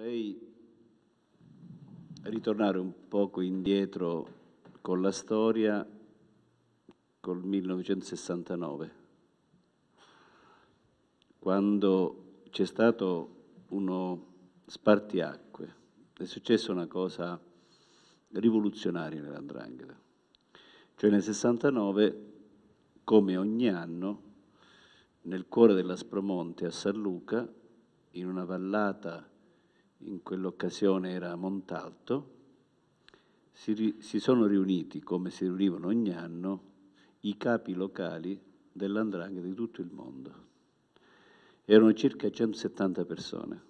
Vorrei ritornare un poco indietro con la storia, col 1969, quando c'è stato uno spartiacque, è successa una cosa rivoluzionaria nell'Andrangheta. Cioè nel 69, come ogni anno, nel cuore dell'Aspromonte a San Luca, in una vallata in quell'occasione era a Montalto, si, si sono riuniti, come si riunivano ogni anno, i capi locali dell'andrangheta di tutto il mondo. Erano circa 170 persone,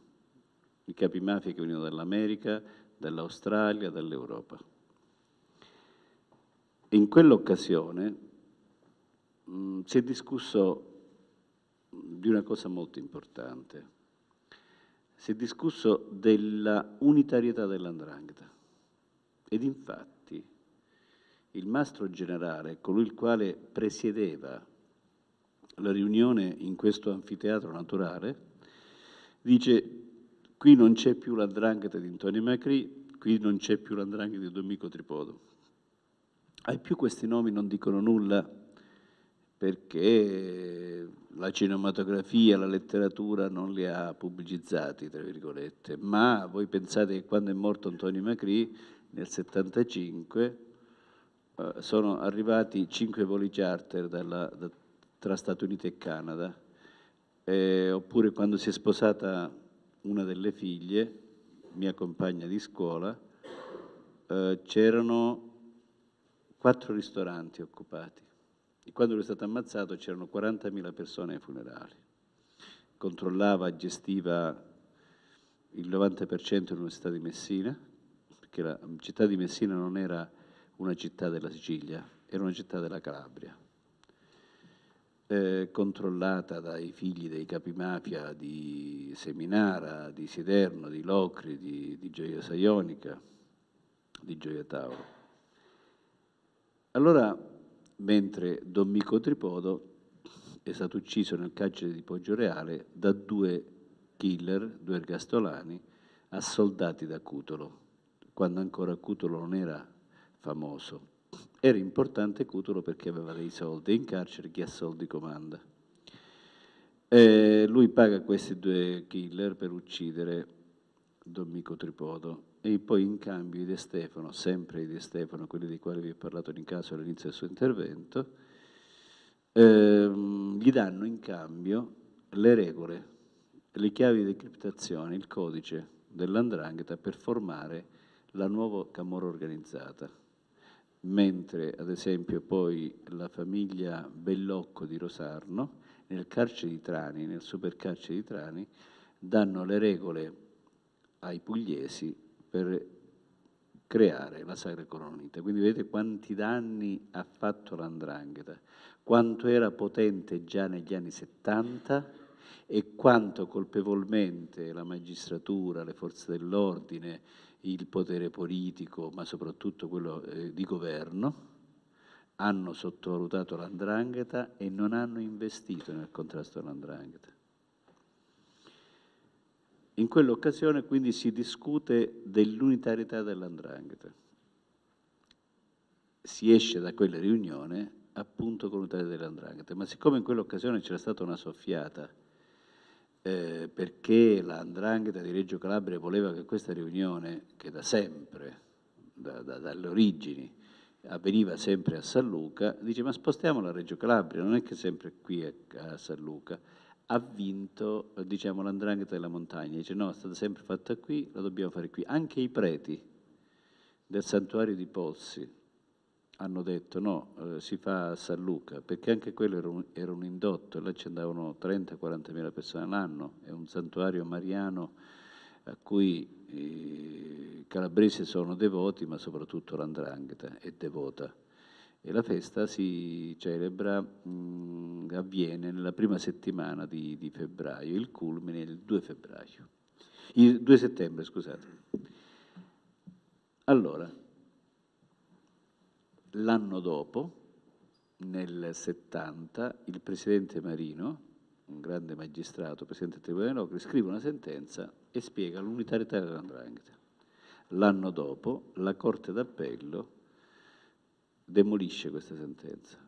i capi mafia che venivano dall'America, dall'Australia, dall'Europa. In quell'occasione mh, si è discusso di una cosa molto importante, si è discusso della unitarietà dell'andrangheta ed infatti il mastro generale, colui il quale presiedeva la riunione in questo anfiteatro naturale, dice qui non c'è più l'andrangheta di Antonio Macri, qui non c'è più l'andrangheta di Domenico Tripodo. Ai più questi nomi non dicono nulla perché la cinematografia, la letteratura non li ha pubblicizzati, tra virgolette, ma voi pensate che quando è morto Antonio Macri nel 75 eh, sono arrivati cinque voli charter dalla, da, tra Stati Uniti e Canada, eh, oppure quando si è sposata una delle figlie, mia compagna di scuola, eh, c'erano quattro ristoranti occupati e quando lui è stato ammazzato c'erano 40.000 persone ai funerali. Controllava, gestiva il 90% dell'Università di Messina, perché la città di Messina non era una città della Sicilia, era una città della Calabria, eh, controllata dai figli dei capi mafia di Seminara, di Siderno, di Locri, di, di Gioia Saionica, di Gioia Tauro. Allora mentre Don Mico Tripodo è stato ucciso nel carcere di Poggio Reale da due killer, due ergastolani, assoldati da Cutolo, quando ancora Cutolo non era famoso. Era importante Cutolo perché aveva dei soldi, in carcere chi ha soldi comanda. Eh, lui paga questi due killer per uccidere Dommico Tripodo e poi in cambio i De Stefano, sempre i De Stefano, quelli dei quali vi ho parlato in caso all'inizio del suo intervento, ehm, gli danno in cambio le regole, le chiavi di decriptazione, il codice dell'andrangheta per formare la nuova Camorra organizzata. Mentre, ad esempio, poi la famiglia Bellocco di Rosarno, nel carcere di Trani, nel supercarcere di Trani, danno le regole ai pugliesi per creare la Sacra Coronita. Quindi vedete quanti danni ha fatto l'andrangheta, quanto era potente già negli anni 70 e quanto colpevolmente la magistratura, le forze dell'ordine, il potere politico, ma soprattutto quello eh, di governo, hanno sottovalutato l'andrangheta e non hanno investito nel contrasto all'andrangheta. In quell'occasione quindi si discute dell'unitarietà dell'andrangheta. Si esce da quella riunione appunto con l'unitarietà dell'andrangheta, ma siccome in quell'occasione c'era stata una soffiata eh, perché l'andrangheta di Reggio Calabria voleva che questa riunione, che da sempre, da, da, dalle origini, avveniva sempre a San Luca, dice ma spostiamola a Reggio Calabria, non è che sempre qui a, a San Luca ha vinto diciamo, l'andrangheta della montagna, dice no, è stata sempre fatta qui, la dobbiamo fare qui. Anche i preti del santuario di Pozzi hanno detto no, eh, si fa a San Luca, perché anche quello era un, era un indotto, là ci andavano 30-40 mila persone all'anno, è un santuario mariano a cui eh, i calabresi sono devoti, ma soprattutto l'andrangheta è devota e la festa si celebra, mh, mm, avviene nella prima settimana di, di, febbraio, il culmine il 2 febbraio, il 2 settembre, scusate. Allora, l'anno dopo, nel 70, il presidente Marino, un grande magistrato, presidente del Tribunale di Locri, scrive una sentenza e spiega l'unitarietà dell'andrangheta. L'anno dopo la Corte d'Appello demolisce questa sentenza.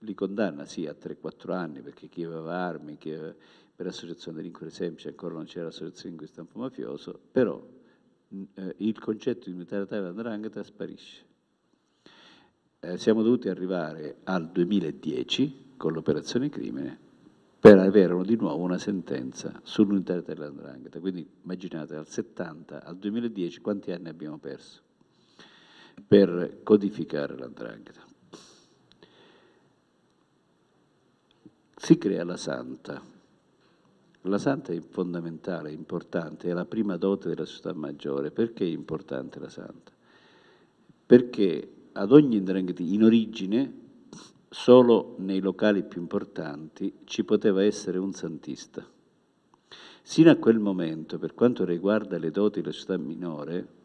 Li condanna, sì, a 3-4 anni, perché chi aveva armi, chi aveva, per associazione delinquere semplice, ancora non c'era associazione di stampo mafioso, però mm, eh, il concetto di unità neutralità dell'andrangheta sparisce. Eh, siamo dovuti arrivare al 2010, con l'operazione crimine, per avere di nuovo una sentenza sull'unità della dell'andrangheta. Quindi immaginate dal 70 al 2010 quanti anni abbiamo perso per codificare l'andrangheta. Si crea la santa. La santa è fondamentale, è importante, è la prima dote della società maggiore. Perché è importante la santa? Perché ad ogni indrangheta, in origine, solo nei locali più importanti ci poteva essere un santista. Sino a quel momento, per quanto riguarda le doti della società minore,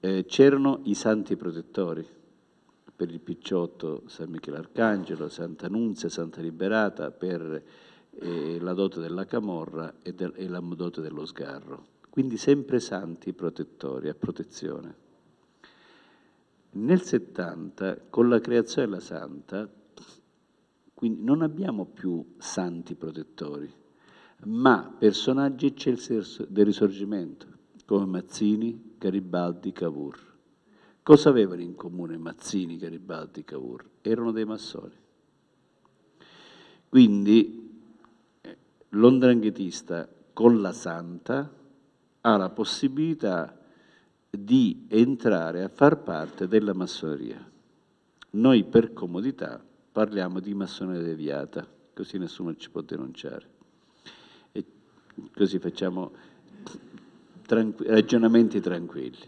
eh, c'erano i santi protettori per il Picciotto, San Michele Arcangelo, Santa Nunzia, Santa Liberata, per eh, la dote della Camorra e, del, e la dote dello Sgarro. Quindi sempre santi protettori, a protezione. Nel 70, con la creazione della Santa, quindi non abbiamo più santi protettori, ma personaggi eccelsi del risorgimento, come Mazzini, Garibaldi, Cavour. Cosa avevano in comune Mazzini, Garibaldi, Cavour? Erano dei massoni. Quindi eh, l'ondranghetista con la santa ha la possibilità di entrare a far parte della massoneria. Noi per comodità parliamo di massoneria deviata, così nessuno ci può denunciare. E così facciamo tranqu- ragionamenti tranquilli.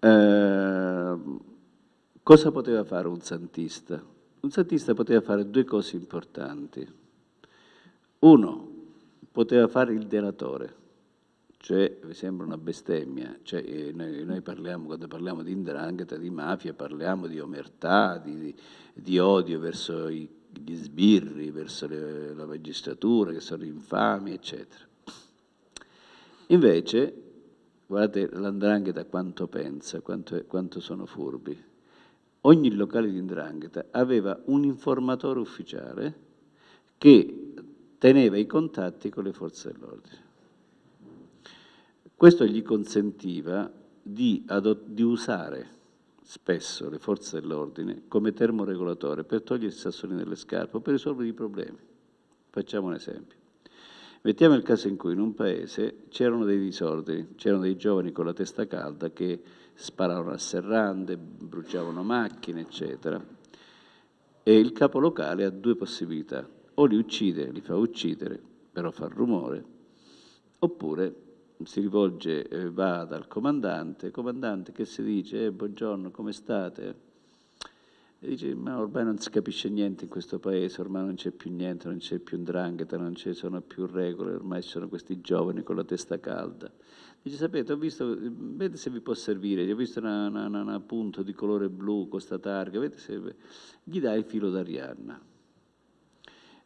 Eh, cosa poteva fare un santista? Un santista poteva fare due cose importanti. Uno, poteva fare il delatore cioè mi sembra una bestemmia, cioè, eh, noi, noi, parliamo, quando parliamo di indrangheta, di mafia, parliamo di omertà, di, di, di odio verso i, gli sbirri, verso le, la magistratura, che sono infami, eccetera. Invece, guardate l'andrangheta quanto pensa, quanto, è, quanto sono furbi. Ogni locale di Ndrangheta aveva un informatore ufficiale che teneva i contatti con le forze dell'ordine. Questo gli consentiva di, di usare spesso le forze dell'ordine come termoregolatore per togliere i sassoni dalle scarpe o per risolvere i problemi. Facciamo un esempio. Mettiamo il caso in cui in un paese c'erano dei disordini, c'erano dei giovani con la testa calda che sparavano a serrande, bruciavano macchine, eccetera. E il capo locale ha due possibilità, o li uccide, li fa uccidere, però fa rumore, oppure si rivolge, eh, va dal comandante, comandante che si dice, eh, buongiorno, come state? E dice, ma ormai non si capisce niente in questo paese, ormai non c'è più niente, non c'è più un drangheta, non ci sono più regole, ormai ci sono questi giovani con la testa calda. Dice, sapete, ho visto, vedete se vi può servire, ho visto una punto di colore blu con questa targa, vedete se gli dai il filo d'Arianna.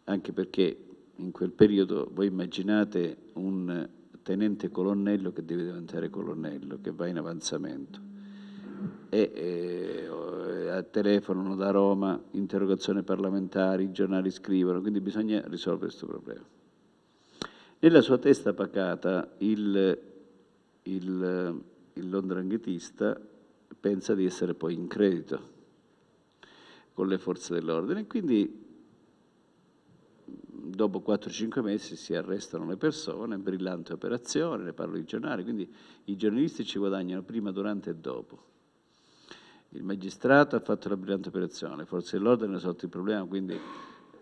Anche perché in quel periodo voi immaginate un tenente colonnello che deve diventare colonnello, che va in avanzamento e, e, telefonano da Roma, interrogazioni parlamentari, i giornali scrivono, quindi bisogna risolvere questo problema. Nella sua testa pacata il, il, il londranghetista pensa di essere poi in credito con le forze dell'ordine quindi dopo 4-5 mesi si arrestano le persone, brillante operazione, ne parlo i giornali, quindi i giornalisti ci guadagnano prima, durante e dopo. Il magistrato ha fatto la brillante operazione, forse l'ordine ha hanno risolto il problema, quindi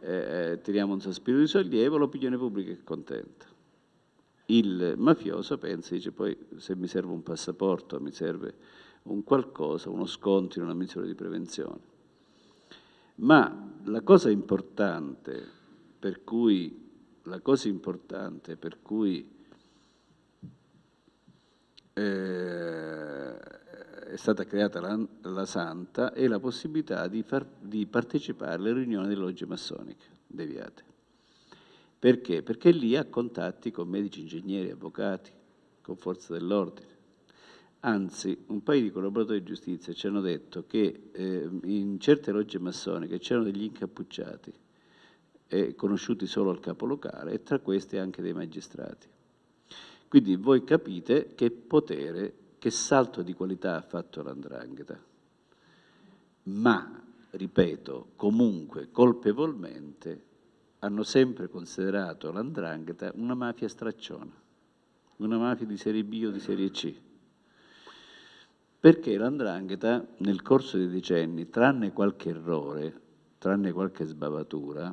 eh, eh, tiriamo un sospiro di sollievo, l'opinione pubblica è contenta. Il mafioso pensa, dice poi se mi serve un passaporto, mi serve un qualcosa, uno sconto in una misura di prevenzione. Ma la cosa importante per cui, la cosa importante per cui eh, stata creata la, la Santa e la possibilità di, far, di partecipare alle riunioni delle logge massoniche deviate. Perché? Perché lì ha contatti con medici, ingegneri, avvocati, con forze dell'ordine. Anzi, un paio di collaboratori di giustizia ci hanno detto che eh, in certe logge massoniche c'erano degli incappucciati, eh, conosciuti solo al capo locale, e tra questi anche dei magistrati. Quindi voi capite che potere che salto di qualità ha fatto l'andrangheta? Ma, ripeto, comunque colpevolmente hanno sempre considerato l'andrangheta una mafia stracciona, una mafia di serie B o di serie C. Perché l'andrangheta nel corso dei decenni, tranne qualche errore, tranne qualche sbavatura,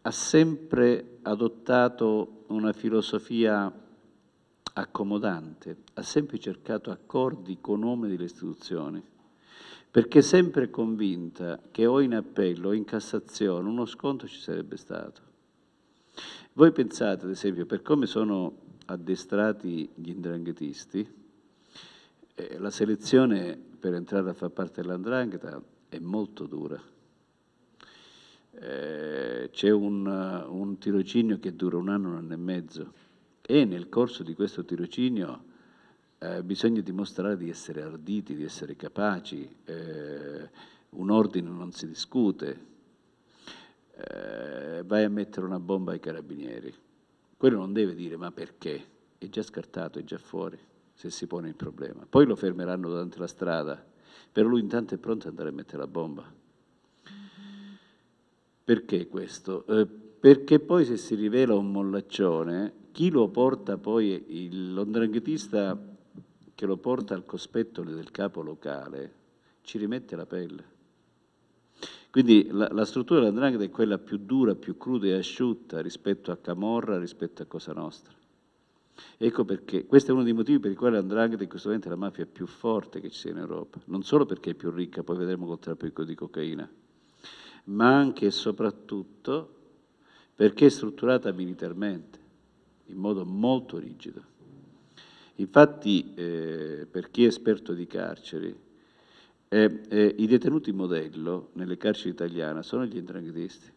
ha sempre adottato una filosofia accomodante, ha sempre cercato accordi con uomini delle istituzioni, perché sempre convinta che o in appello o in Cassazione uno sconto ci sarebbe stato. Voi pensate, ad esempio, per come sono addestrati gli indranghetisti, eh, la selezione per entrare a far parte dell'andrangheta è molto dura. Eh, c'è un, un tirocinio che dura un anno, un anno e mezzo e nel corso di questo tirocinio eh, bisogna dimostrare di essere arditi, di essere capaci, eh, un ordine non si discute, eh, vai a mettere una bomba ai carabinieri, quello non deve dire ma perché, è già scartato, è già fuori se si pone il problema. Poi lo fermeranno durante la strada, però lui intanto è pronto ad andare a mettere la bomba. Perché questo? Eh, perché poi se si rivela un mollaccione, chi lo porta poi, l'ondranghetista che lo porta al cospetto del capo locale, ci rimette la pelle. Quindi la, la struttura dell'andrangheta è quella più dura, più cruda e asciutta rispetto a Camorra, rispetto a Cosa Nostra. Ecco perché, questo è uno dei motivi per i quali l'andrangheta in questo momento è la mafia più forte che ci sia in Europa, non solo perché è più ricca, poi vedremo col traffico di cocaina, ma anche e soprattutto perché è strutturata militarmente, in modo molto rigido. Infatti, eh, per chi è esperto di carceri, eh, eh, i detenuti modello nelle carceri italiane sono gli entranghisti,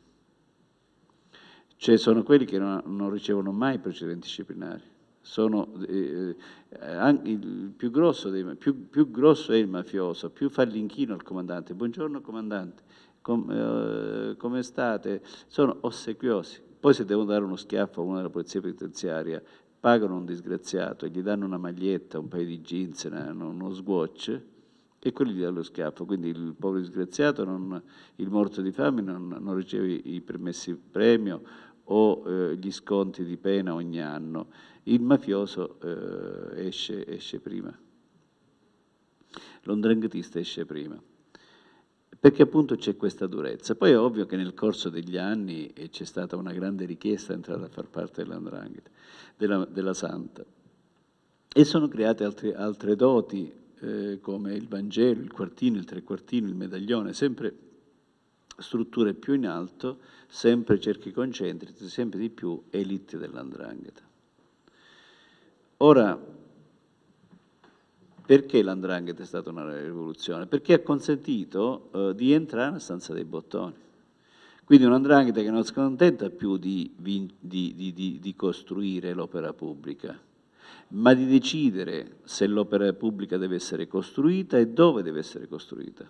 cioè sono quelli che non, non ricevono mai precedenti disciplinari. Sono, eh, eh il più grosso, dei, più, più grosso, è il mafioso, più fa l'inchino al comandante. Buongiorno comandante, com, eh, come state, sono ossequiosi. Poi se devono dare uno schiaffo a uno della polizia penitenziaria, pagano un disgraziato e gli danno una maglietta, un paio di jeans, uno swatch, e quelli gli dà lo schiaffo. Quindi il povero disgraziato, non, il morto di fame, non, non, riceve i permessi premio o eh, gli sconti di pena ogni anno. Il mafioso eh, esce, esce prima. L'ondranghetista esce prima perché appunto c'è questa durezza. Poi è ovvio che nel corso degli anni c'è stata una grande richiesta di entrare a far parte dell'andrangheta, della, della, Santa. E sono create altre, altre doti eh, come il Vangelo, il quartino, il trequartino, il medaglione, sempre strutture più in alto, sempre cerchi concentrici, sempre di più elite dell'andrangheta. Ora, perché l'andrangheta è stata una rivoluzione? Perché ha consentito eh, di entrare nella stanza dei bottoni. Quindi un'andrangheta che non si contenta più di, di, di, di costruire l'opera pubblica, ma di decidere se l'opera pubblica deve essere costruita e dove deve essere costruita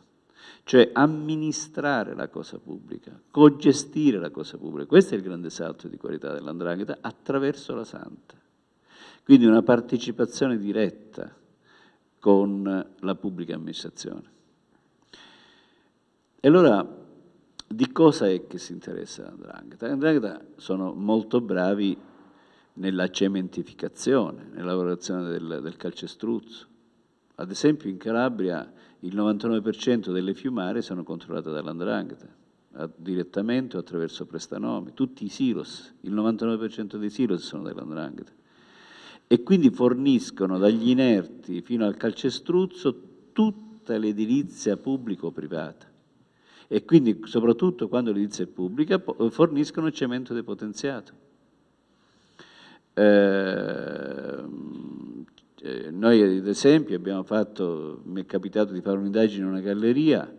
cioè amministrare la cosa pubblica, cogestire la cosa pubblica. Questo è il grande salto di qualità dell'andrangheta attraverso la santa. Quindi una partecipazione diretta con la pubblica amministrazione. E allora di cosa è che si interessa l'andrangheta? L'andrangheta sono molto bravi nella cementificazione, nella lavorazione del, del calcestruzzo. Ad esempio in Calabria il 99% delle fiumare sono controllate dall'andrangheta, direttamente o attraverso prestanomi. Tutti i silos, il 99% dei silos sono dell'andrangheta e quindi forniscono dagli inerti fino al calcestruzzo tutta l'edilizia pubblico-privata e quindi soprattutto quando l'edilizia è pubblica forniscono il cemento depotenziato. Ehm, eh, noi ad esempio abbiamo fatto, mi è capitato di fare un'indagine in una galleria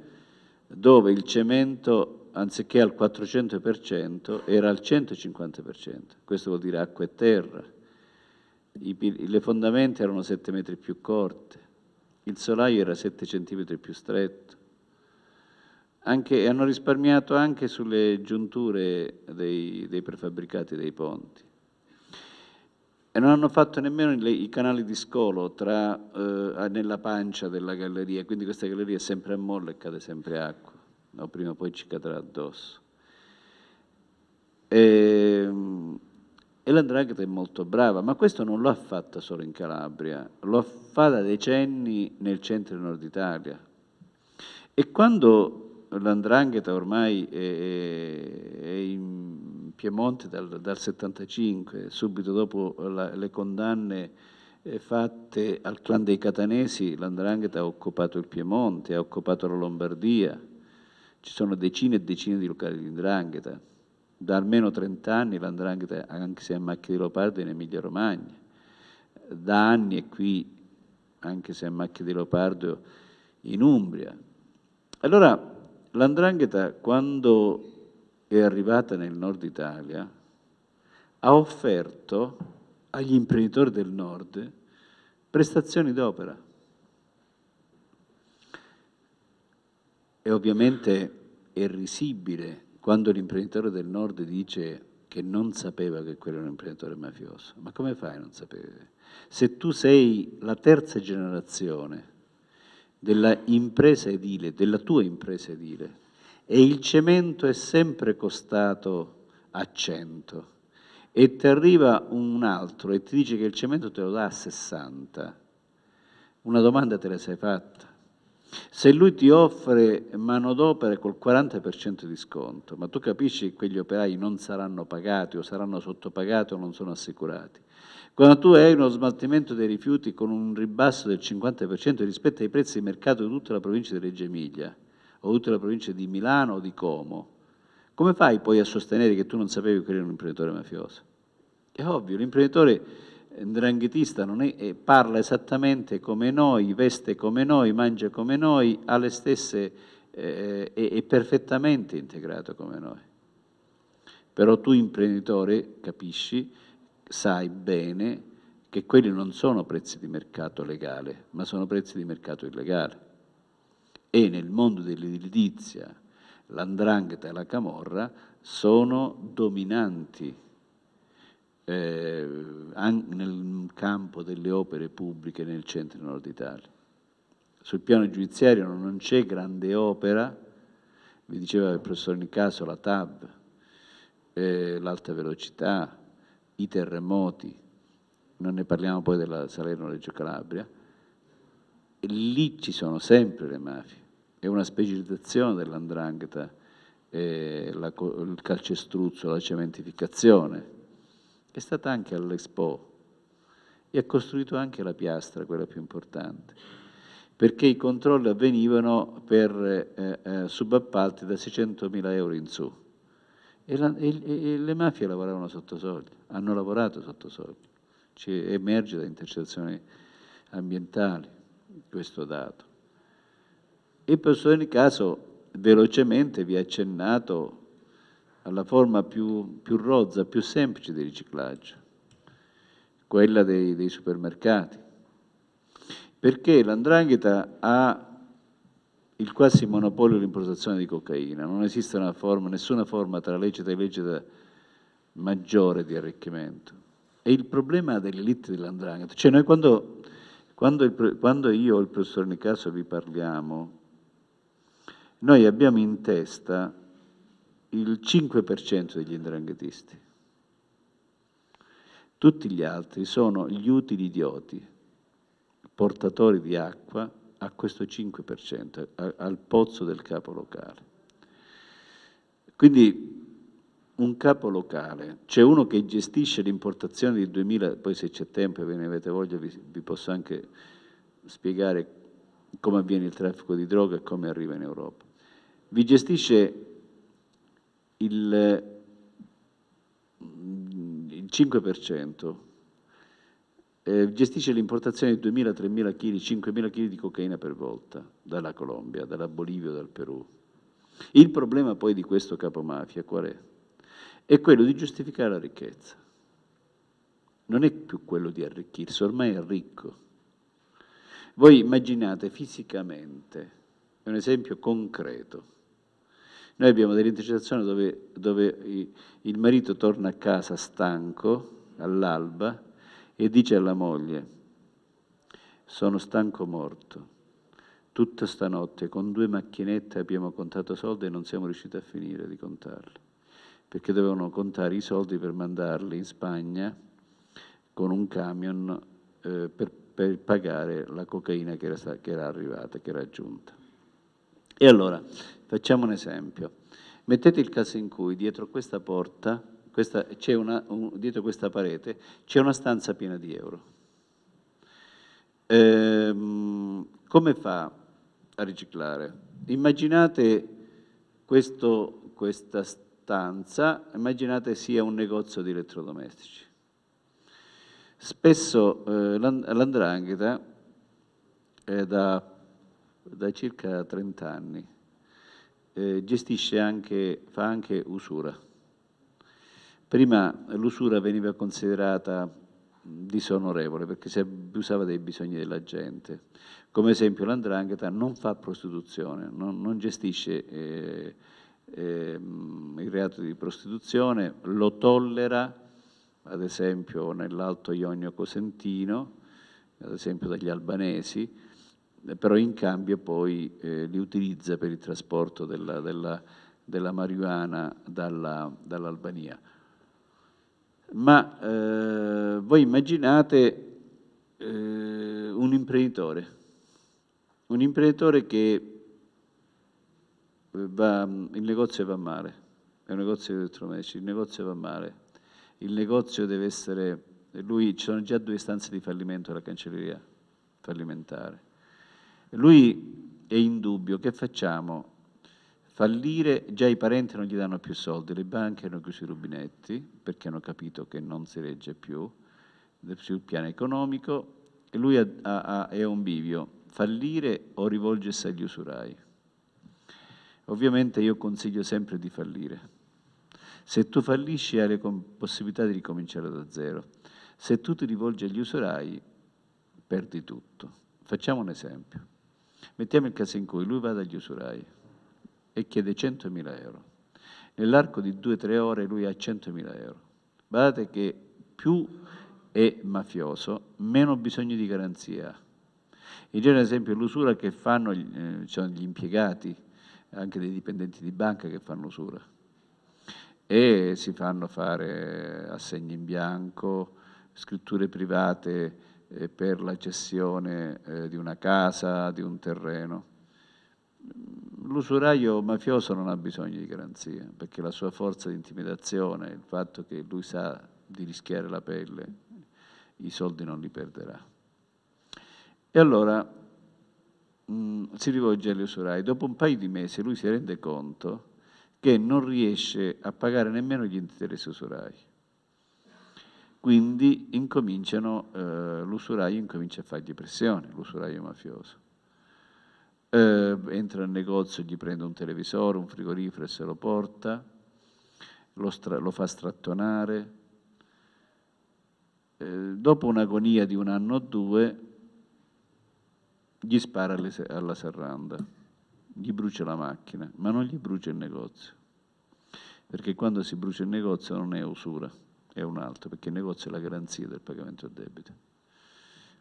dove il cemento anziché al 400% era al 150%, questo vuol dire acqua e terra, i, le fondamenta erano 7 metri più corte, il solaio era 7 centimetri più stretto. Anche, hanno risparmiato anche sulle giunture dei, dei prefabbricati dei ponti. E non hanno fatto nemmeno le, i canali di scolo tra, eh, nella pancia della galleria, quindi questa galleria è sempre a molla e cade sempre acqua, o prima o poi ci cadrà addosso. E, ehm, e l'andrangheta è molto brava, ma questo non l'ha fatta solo in Calabria, lo fa da decenni nel centro e nord Italia. E quando l'andrangheta ormai è, è, è in Piemonte dal, dal 75, subito dopo la, le condanne eh, fatte al clan dei catanesi, l'andrangheta ha occupato il Piemonte, ha occupato la Lombardia, ci sono decine e decine di locali di 'ndrangheta da almeno 30 anni l'andrangheta anche se a Macchia di Leopardo in Emilia Romagna, da anni è qui anche se a Macchia di Leopardo in Umbria. Allora l'andrangheta quando è arrivata nel nord Italia ha offerto agli imprenditori del nord prestazioni d'opera. E ovviamente è risibile quando l'imprenditore del nord dice che non sapeva che quello era un imprenditore mafioso, ma come fai a non sapere? Se tu sei la terza generazione della impresa edile, della tua impresa edile, e il cemento è sempre costato a 100, e ti arriva un altro e ti dice che il cemento te lo dà a 60, una domanda te la sei fatta. Se lui ti offre mano d'opera col 40% di sconto, ma tu capisci che quegli operai non saranno pagati o saranno sottopagati o non sono assicurati. Quando tu hai uno smaltimento dei rifiuti con un ribasso del 50% rispetto ai prezzi di mercato di tutta la provincia di Reggio Emilia o tutta la provincia di Milano o di Como, come fai poi a sostenere che tu non sapevi che eri un imprenditore mafioso? È ovvio, l'imprenditore dranghitista è, parla esattamente come noi, veste come noi, mangia come noi, ha le stesse, eh, è, è perfettamente integrato come noi. Però tu imprenditore capisci, sai bene che quelli non sono prezzi di mercato legale, ma sono prezzi di mercato illegale. E nel mondo dell'edilizia, l'andrangheta e la camorra sono dominanti eh, nel campo delle opere pubbliche nel centro-nord Italia. Sul piano giudiziario non c'è grande opera, vi diceva il professor Nicaso, la TAB, eh, l'alta velocità, i terremoti, non ne parliamo poi della Salerno-Reggio Calabria, e lì ci sono sempre le mafie, è una specializzazione dell'andrangheta, eh, la, il calcestruzzo, la cementificazione, è stata anche all'Expo e ha costruito anche la piastra, quella più importante, perché i controlli avvenivano per eh, eh, subappalti da 600.000 euro in su. E, la, e, e, le mafie lavoravano sotto soldi, hanno lavorato sotto soldi. Ci emerge da intercettazioni ambientali questo dato. E per ogni caso, velocemente vi ho accennato alla forma più, più rozza, più semplice di riciclaggio, quella dei, dei supermercati. Perché l'andrangheta ha il quasi monopolio dell'importazione di cocaina, non esiste forma, nessuna forma tra lecita e illecita maggiore di arricchimento. E il problema dell'elite dell'andrangheta. Cioè noi quando, quando, il, quando io e il professor Nicasso vi parliamo, noi abbiamo in testa il 5% degli indranghetisti. Tutti gli altri sono gli utili idioti, portatori di acqua a questo 5%, a, al pozzo del capo locale. Quindi un capo locale, c'è uno che gestisce l'importazione di 2000, poi se c'è tempo e ve ne avete voglia vi, vi posso anche spiegare come avviene il traffico di droga e come arriva in Europa. Vi gestisce il, mm, il 5%, eh, gestisce l'importazione di 2.000-3.000 kg, 5.000 kg di cocaina per volta dalla Colombia, dalla Bolivia o dal Perù. Il problema poi di questo capomafia qual è? È quello di giustificare la ricchezza. Non è più quello di arricchirsi, ormai è ricco. Voi immaginate fisicamente, è un esempio concreto, noi abbiamo delle intercettazioni dove, dove il marito torna a casa stanco all'alba e dice alla moglie, sono stanco morto, tutta stanotte con due macchinette abbiamo contato soldi e non siamo riusciti a finire di contarli, perché dovevano contare i soldi per mandarli in Spagna con un camion eh, per, per, pagare la cocaina che era, che era arrivata, che era giunta. E allora, facciamo un esempio. Mettete il caso in cui dietro questa porta, questa, una, un, dietro questa parete, c'è una stanza piena di euro. Ehm, come fa a riciclare? Immaginate questo, questa stanza, immaginate sia un negozio di elettrodomestici. Spesso eh, l'andrangheta è da da circa 30 anni. Eh, gestisce anche, fa anche usura. Prima l'usura veniva considerata disonorevole perché si abusava dei bisogni della gente. Come esempio l'andrangheta non fa prostituzione, non, non gestisce eh, eh, il reato di prostituzione, lo tollera, ad esempio nell'Alto Ionio Cosentino, ad esempio dagli albanesi, però in cambio poi eh, li utilizza per il trasporto della, della, della marijuana dalla, dall'Albania. Ma eh, voi immaginate eh, un imprenditore, un imprenditore che eh, va, il negozio va male, è un negozio di elettromedici, il negozio va male, il negozio deve essere, lui ci sono già due istanze di fallimento alla cancelleria fallimentare lui è in dubbio, che facciamo? Fallire, già i parenti non gli danno più soldi, le banche hanno chiuso i rubinetti perché hanno capito che non si regge più sul piano economico e lui ha, ha, è un bivio, fallire o rivolgersi agli usurai. Ovviamente io consiglio sempre di fallire. Se tu fallisci hai la possibilità di ricominciare da zero. Se tu ti rivolgi agli usurai, perdi tutto. Facciamo un esempio. Mettiamo il caso in cui lui va dagli usurai e chiede 100.000 euro. Nell'arco di 2-3 ore lui ha 100.000 euro. Guardate che più è mafioso, meno bisogno di garanzia. In genere, ad esempio, l'usura che fanno gli, cioè gli impiegati, anche dei dipendenti di banca che fanno usura, e si fanno fare assegni in bianco, scritture private, per la cessione eh, di una casa, di un terreno. L'usuraio mafioso non ha bisogno di garanzie, perché la sua forza di intimidazione, il fatto che lui sa di rischiare la pelle, i soldi non li perderà. E allora mh, mm, si rivolge agli usurai. Dopo un paio di mesi lui si rende conto che non riesce a pagare nemmeno gli interessi usurai quindi incominciano, eh, l'usuraio incomincia a fargli pressione, l'usuraio mafioso. Eh, entra nel negozio, gli prende un televisore, un frigorifero e se lo porta, lo, stra- lo fa strattonare. Eh, dopo un'agonia di un anno o due, gli spara se- alla serranda, gli brucia la macchina, ma non gli brucia il negozio, perché quando si brucia il negozio non è usura è un altro, perché il negozio è la garanzia del pagamento a debito.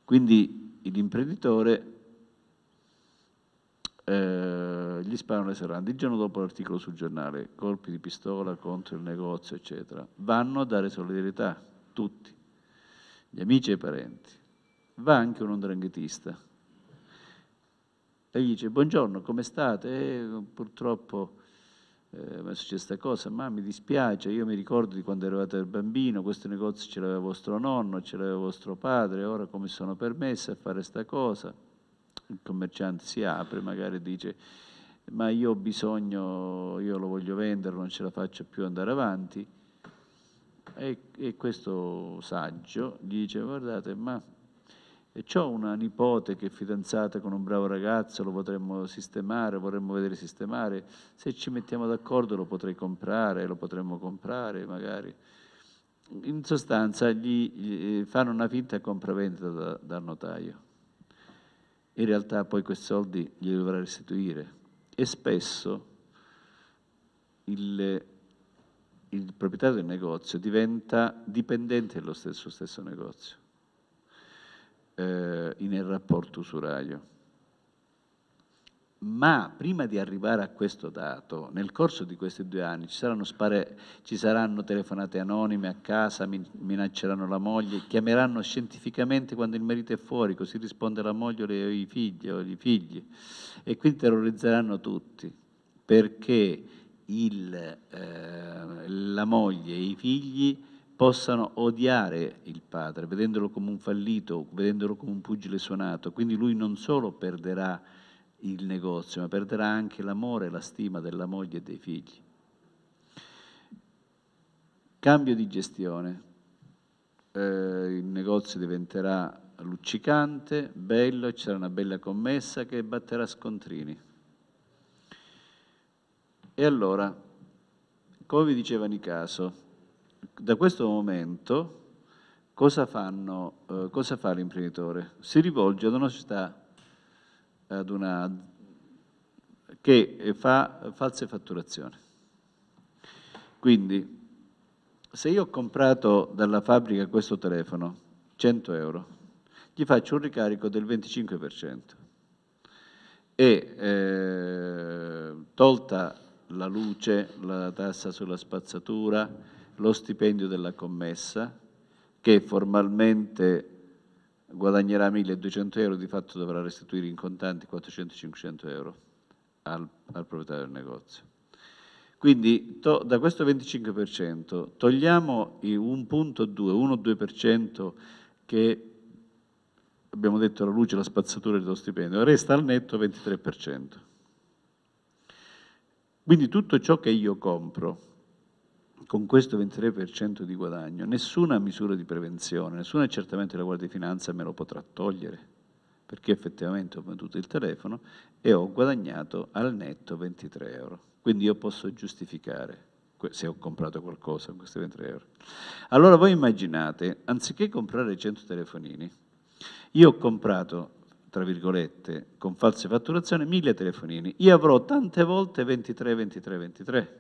Quindi l'imprenditore eh, gli sparano le serrande. Il giorno dopo l'articolo sul giornale, colpi di pistola contro il negozio, eccetera, vanno a dare solidarietà tutti, gli amici e i parenti. Va anche un ondranghetista e gli dice buongiorno, come state? Eh, purtroppo eh, ma succede questa cosa, ma mi dispiace, io mi ricordo di quando eravate bambino, questo negozio ce l'aveva vostro nonno, ce l'aveva vostro padre, ora come sono permessa a fare questa cosa? Il commerciante si apre, magari dice, ma io ho bisogno, io lo voglio vendere, non ce la faccio più andare avanti. E, e questo saggio gli dice, guardate, ma e ho una nipote che è fidanzata con un bravo ragazzo, lo potremmo sistemare, vorremmo vedere sistemare. Se ci mettiamo d'accordo lo potrei comprare, lo potremmo comprare magari. In sostanza gli, gli eh, fanno una finta compravendita da, dal notaio. In realtà poi quei soldi li dovrà restituire. E spesso il, il proprietario del negozio diventa dipendente dello stesso, stesso negozio eh, nel rapporto usuraio. Ma prima di arrivare a questo dato, nel corso di questi due anni ci saranno, spare, ci saranno telefonate anonime a casa, min minacceranno la moglie, chiameranno scientificamente quando il marito è fuori, così risponde la moglie o, le, o i figli o i figli. E quindi terrorizzeranno tutti, perché il, eh, la moglie e i figli possano odiare il padre, vedendolo come un fallito, vedendolo come un pugile suonato. Quindi lui non solo perderà il negozio, ma perderà anche l'amore e la stima della moglie e dei figli. Cambio di gestione. Eh, il negozio diventerà luccicante, bello, ci sarà una bella commessa che batterà scontrini. E allora, come vi diceva Nicaso, da questo momento cosa, fanno, eh, cosa fa l'imprenditore? Si rivolge ad una società ad una, che eh, fa false fatturazioni. Quindi, se io ho comprato dalla fabbrica questo telefono, 100 euro, gli faccio un ricarico del 25% e eh, tolta la luce, la tassa sulla spazzatura, lo stipendio della commessa, che formalmente guadagnerà 1.200 euro, di fatto dovrà restituire in contanti 400-500 euro al, al, proprietario del negozio. Quindi to, da questo 25% togliamo i 1.2-1-2% che abbiamo detto alla luce la spazzatura dello stipendio, resta al netto 23%. Quindi tutto ciò che io compro con questo 23% di guadagno, nessuna misura di prevenzione, nessuna certamente la Guardia di Finanza me lo potrà togliere, perché effettivamente ho venduto il telefono e ho guadagnato al netto 23 euro. Quindi io posso giustificare se ho comprato qualcosa con questi 23 euro. Allora voi immaginate, anziché comprare 100 telefonini, io ho comprato tra virgolette, con false fatturazioni, 1000 telefonini. Io avrò tante volte 23, 23, 23.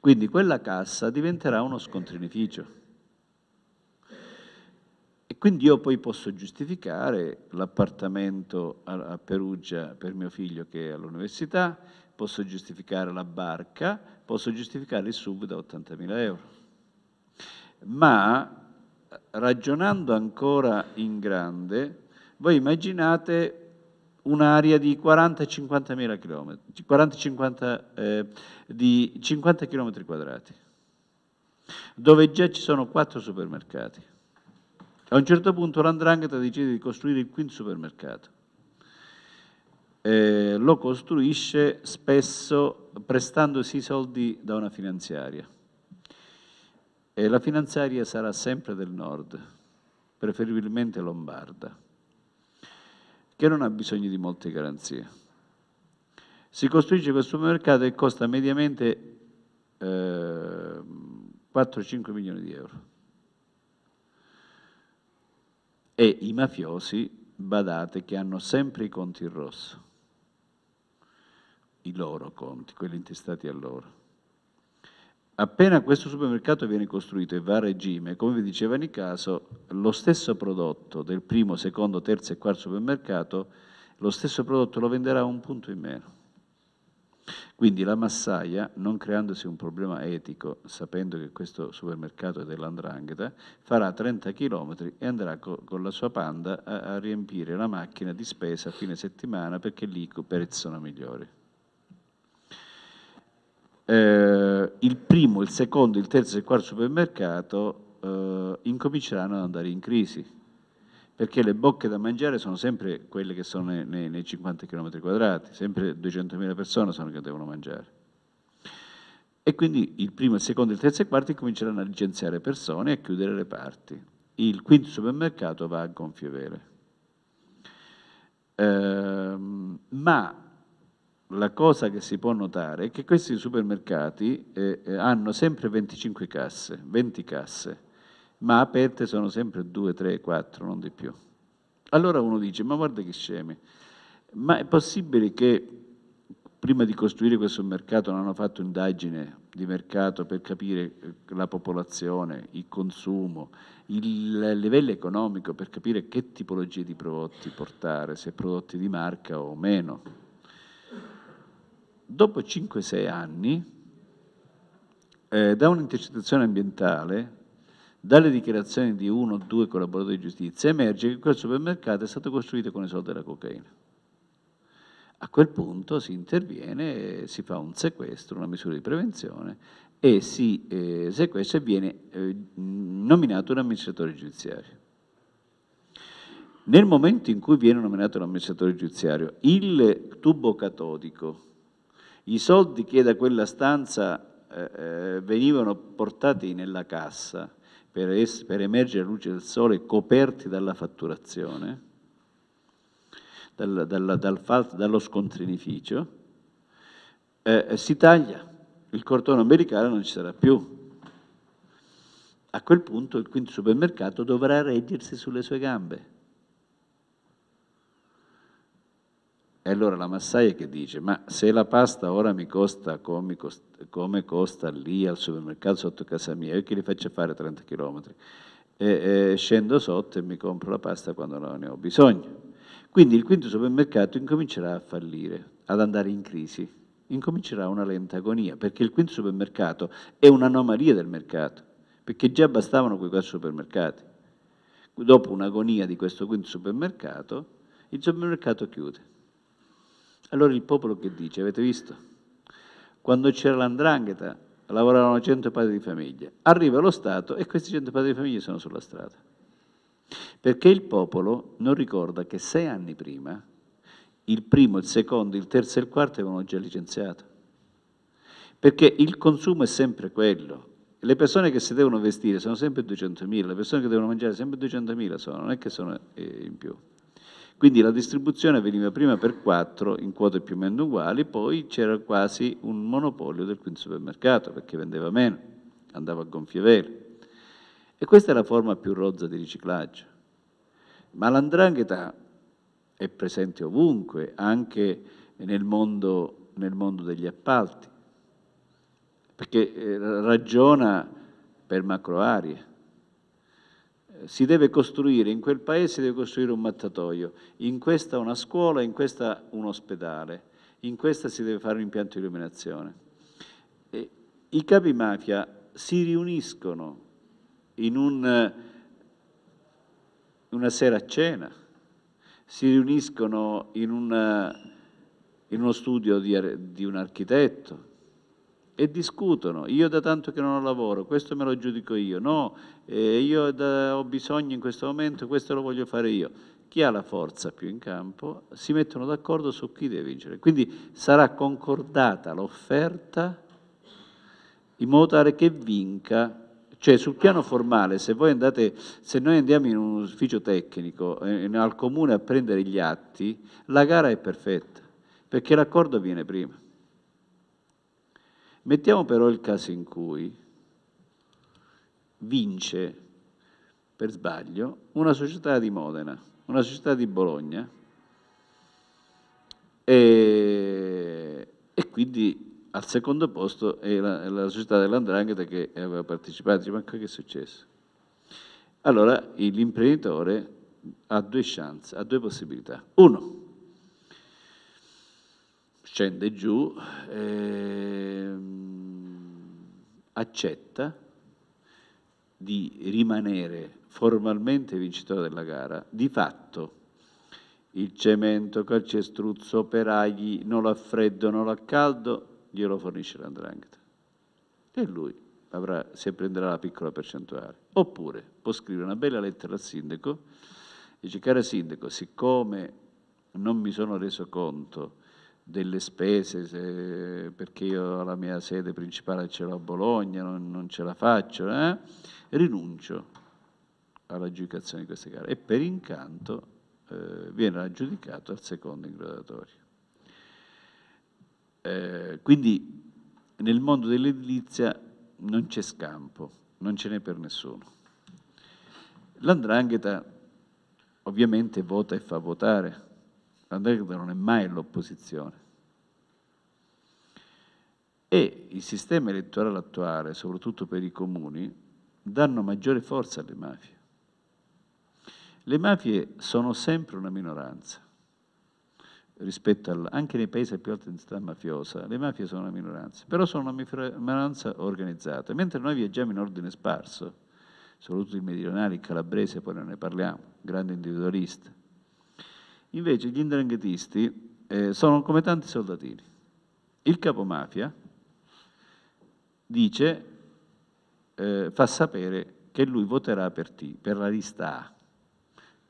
Quindi quella cassa diventerà uno scontrinificio. E quindi io poi posso giustificare l'appartamento a, Perugia per mio figlio che è all'università, posso giustificare la barca, posso giustificare il sub da 80.000 euro. Ma ragionando ancora in grande, voi immaginate un'area di 40-50 mila chilometri, 40 eh, di 50 chilometri quadrati, dove già ci sono quattro supermercati. A un certo punto l'Andrangheta decide di costruire il quinto supermercato. Eh, lo costruisce spesso prestandosi i soldi da una finanziaria. E la finanziaria sarà sempre del nord, preferibilmente lombarda che non ha bisogno di molte garanzie. Si costruisce questo mercato e costa mediamente eh, 4-5 milioni di euro. E i mafiosi, badate, che hanno sempre i conti in rosso, i loro conti, quelli intestati a loro Appena questo supermercato viene costruito e va a regime, come vi diceva Nicaso, lo stesso prodotto del primo, secondo, terzo e quarto supermercato, lo stesso prodotto lo venderà un punto in meno. Quindi la massaia, non creandosi un problema etico, sapendo che questo supermercato è dell'andrangheta, farà 30 km e andrà co con la sua panda a, a riempire la macchina di spesa a fine settimana perché lì i prezzi sono migliori. Eh, il primo, il secondo, il terzo e il quarto supermercato eh, incominceranno ad andare in crisi, perché le bocche da mangiare sono sempre quelle che sono nei, nei, 50 km quadrati, sempre 200.000 persone sono che devono mangiare. E quindi il primo, il secondo, il terzo e il quarto incominceranno a licenziare persone e a chiudere le parti. Il quinto supermercato va a gonfie vele. Eh, ma la cosa che si può notare è che questi supermercati eh, eh hanno sempre 25 casse, 20 casse, ma aperte sono sempre 2, 3, 4, non di più. Allora uno dice, ma guarda che scemi, ma è possibile che prima di costruire questo mercato non hanno fatto indagine di mercato per capire eh, la popolazione, il consumo, il livello economico, per capire che tipologie di prodotti portare, se prodotti di marca o meno? dopo 5-6 anni, eh, da un'intercettazione ambientale, dalle dichiarazioni di uno o due collaboratori di giustizia, emerge che quel supermercato è stato costruito con i soldi della cocaina. A quel punto si interviene, si fa un sequestro, una misura di prevenzione e si eh, sequestra e viene eh, nominato un amministratore giudiziario. Nel momento in cui viene nominato l'amministratore giudiziario, il tubo catodico i soldi che da quella stanza eh, eh, venivano portati nella cassa per, es- per emergere alla luce del sole coperti dalla fatturazione, dal, dal, dal fal- dallo scontrinificio, eh, eh si taglia, il cordone americano non ci sarà più. A quel punto il quinto supermercato dovrà reggersi sulle sue gambe E allora la massaia che dice, ma se la pasta ora mi costa come, costa, come costa lì al supermercato sotto casa mia, io che li faccio fare 30 km? E, e scendo sotto e mi compro la pasta quando non ne ho bisogno. Quindi il quinto supermercato incomincerà a fallire, ad andare in crisi, incomincerà una lenta agonia, perché il quinto supermercato è un'anomalia del mercato, perché già bastavano quei quattro supermercati. Dopo un'agonia di questo quinto supermercato, il supermercato chiude. Allora il popolo che dice, avete visto? Quando c'era l'andrangheta lavoravano 100 padri di famiglia, arriva lo Stato e questi 100 padri di famiglia sono sulla strada. Perché il popolo non ricorda che sei anni prima il primo, il secondo, il terzo e il quarto avevano già licenziato. Perché il consumo è sempre quello. Le persone che si devono vestire sono sempre 200.000, le persone che devono mangiare sempre 200.000 sono, non è che sono eh, in più. Quindi la distribuzione veniva prima per quattro in quote più o meno uguali, poi c'era quasi un monopolio del quinto supermercato perché vendeva meno, andava a gonfie vele. E questa è la forma più rozza di riciclaggio. Ma l'andrangheta è presente ovunque, anche nel mondo, nel mondo degli appalti, perché eh, ragiona per macro aree si deve costruire, in quel paese si deve costruire un mattatoio, in questa una scuola, in questa un ospedale, in questa si deve fare un impianto di illuminazione. E I capi mafia si riuniscono in un, una sera a cena, si riuniscono in, una, in uno studio di, di un architetto, e discutono. Io da tanto che non ho lavoro, questo me lo giudico io. No, eh, io da, ho bisogno in questo momento, questo lo voglio fare io. Chi ha la forza più in campo si mettono d'accordo su chi deve vincere. Quindi sarà concordata l'offerta in modo tale che vinca cioè sul piano formale, se, andate, se, noi andiamo in un ufficio tecnico, eh, in, al comune a prendere gli atti, la gara è perfetta, perché l'accordo viene prima. Mettiamo però il caso in cui vince per sbaglio una società di Modena, una società di Bologna e, e quindi al secondo posto è la, la società dell'Andrangheta che aveva partecipato, ma che è successo? Allora l'imprenditore ha due chance, ha due possibilità. Uno, scende giù, eh, accetta di rimanere formalmente vincitore della gara, di fatto il cemento, calcestruzzo, operagli, non a freddo, non a caldo, glielo fornisce l'andrangheta. E lui avrà, se prenderà la piccola percentuale. Oppure può scrivere una bella lettera al sindaco, e dice, cara sindaco, siccome non mi sono reso conto delle spese, se, perché io la mia sede principale ce l'ho a Bologna, non, non ce la faccio, eh? rinuncio all'aggiudicazione di queste gare e per incanto eh, viene aggiudicato al secondo in gradatorio. Eh, quindi nel mondo dell'edilizia non c'è scampo, non ce n'è per nessuno. L'andrangheta ovviamente vota e fa votare, la Derrida non è mai l'opposizione. E il sistema elettorale attuale, soprattutto per i comuni, danno maggiore forza alle mafie. Le mafie sono sempre una minoranza rispetto al, anche nei paesi a più alta intensità mafiosa, le mafie sono una minoranza, però sono una minoranza organizzata, mentre noi viaggiamo in ordine sparso, soprattutto i meridionali, i calabrese, poi non ne parliamo, grandi individualisti, Invece gli indranghetisti eh, sono come tanti soldatini. Il capomafia dice, eh, fa sapere che lui voterà per, T, per la lista A.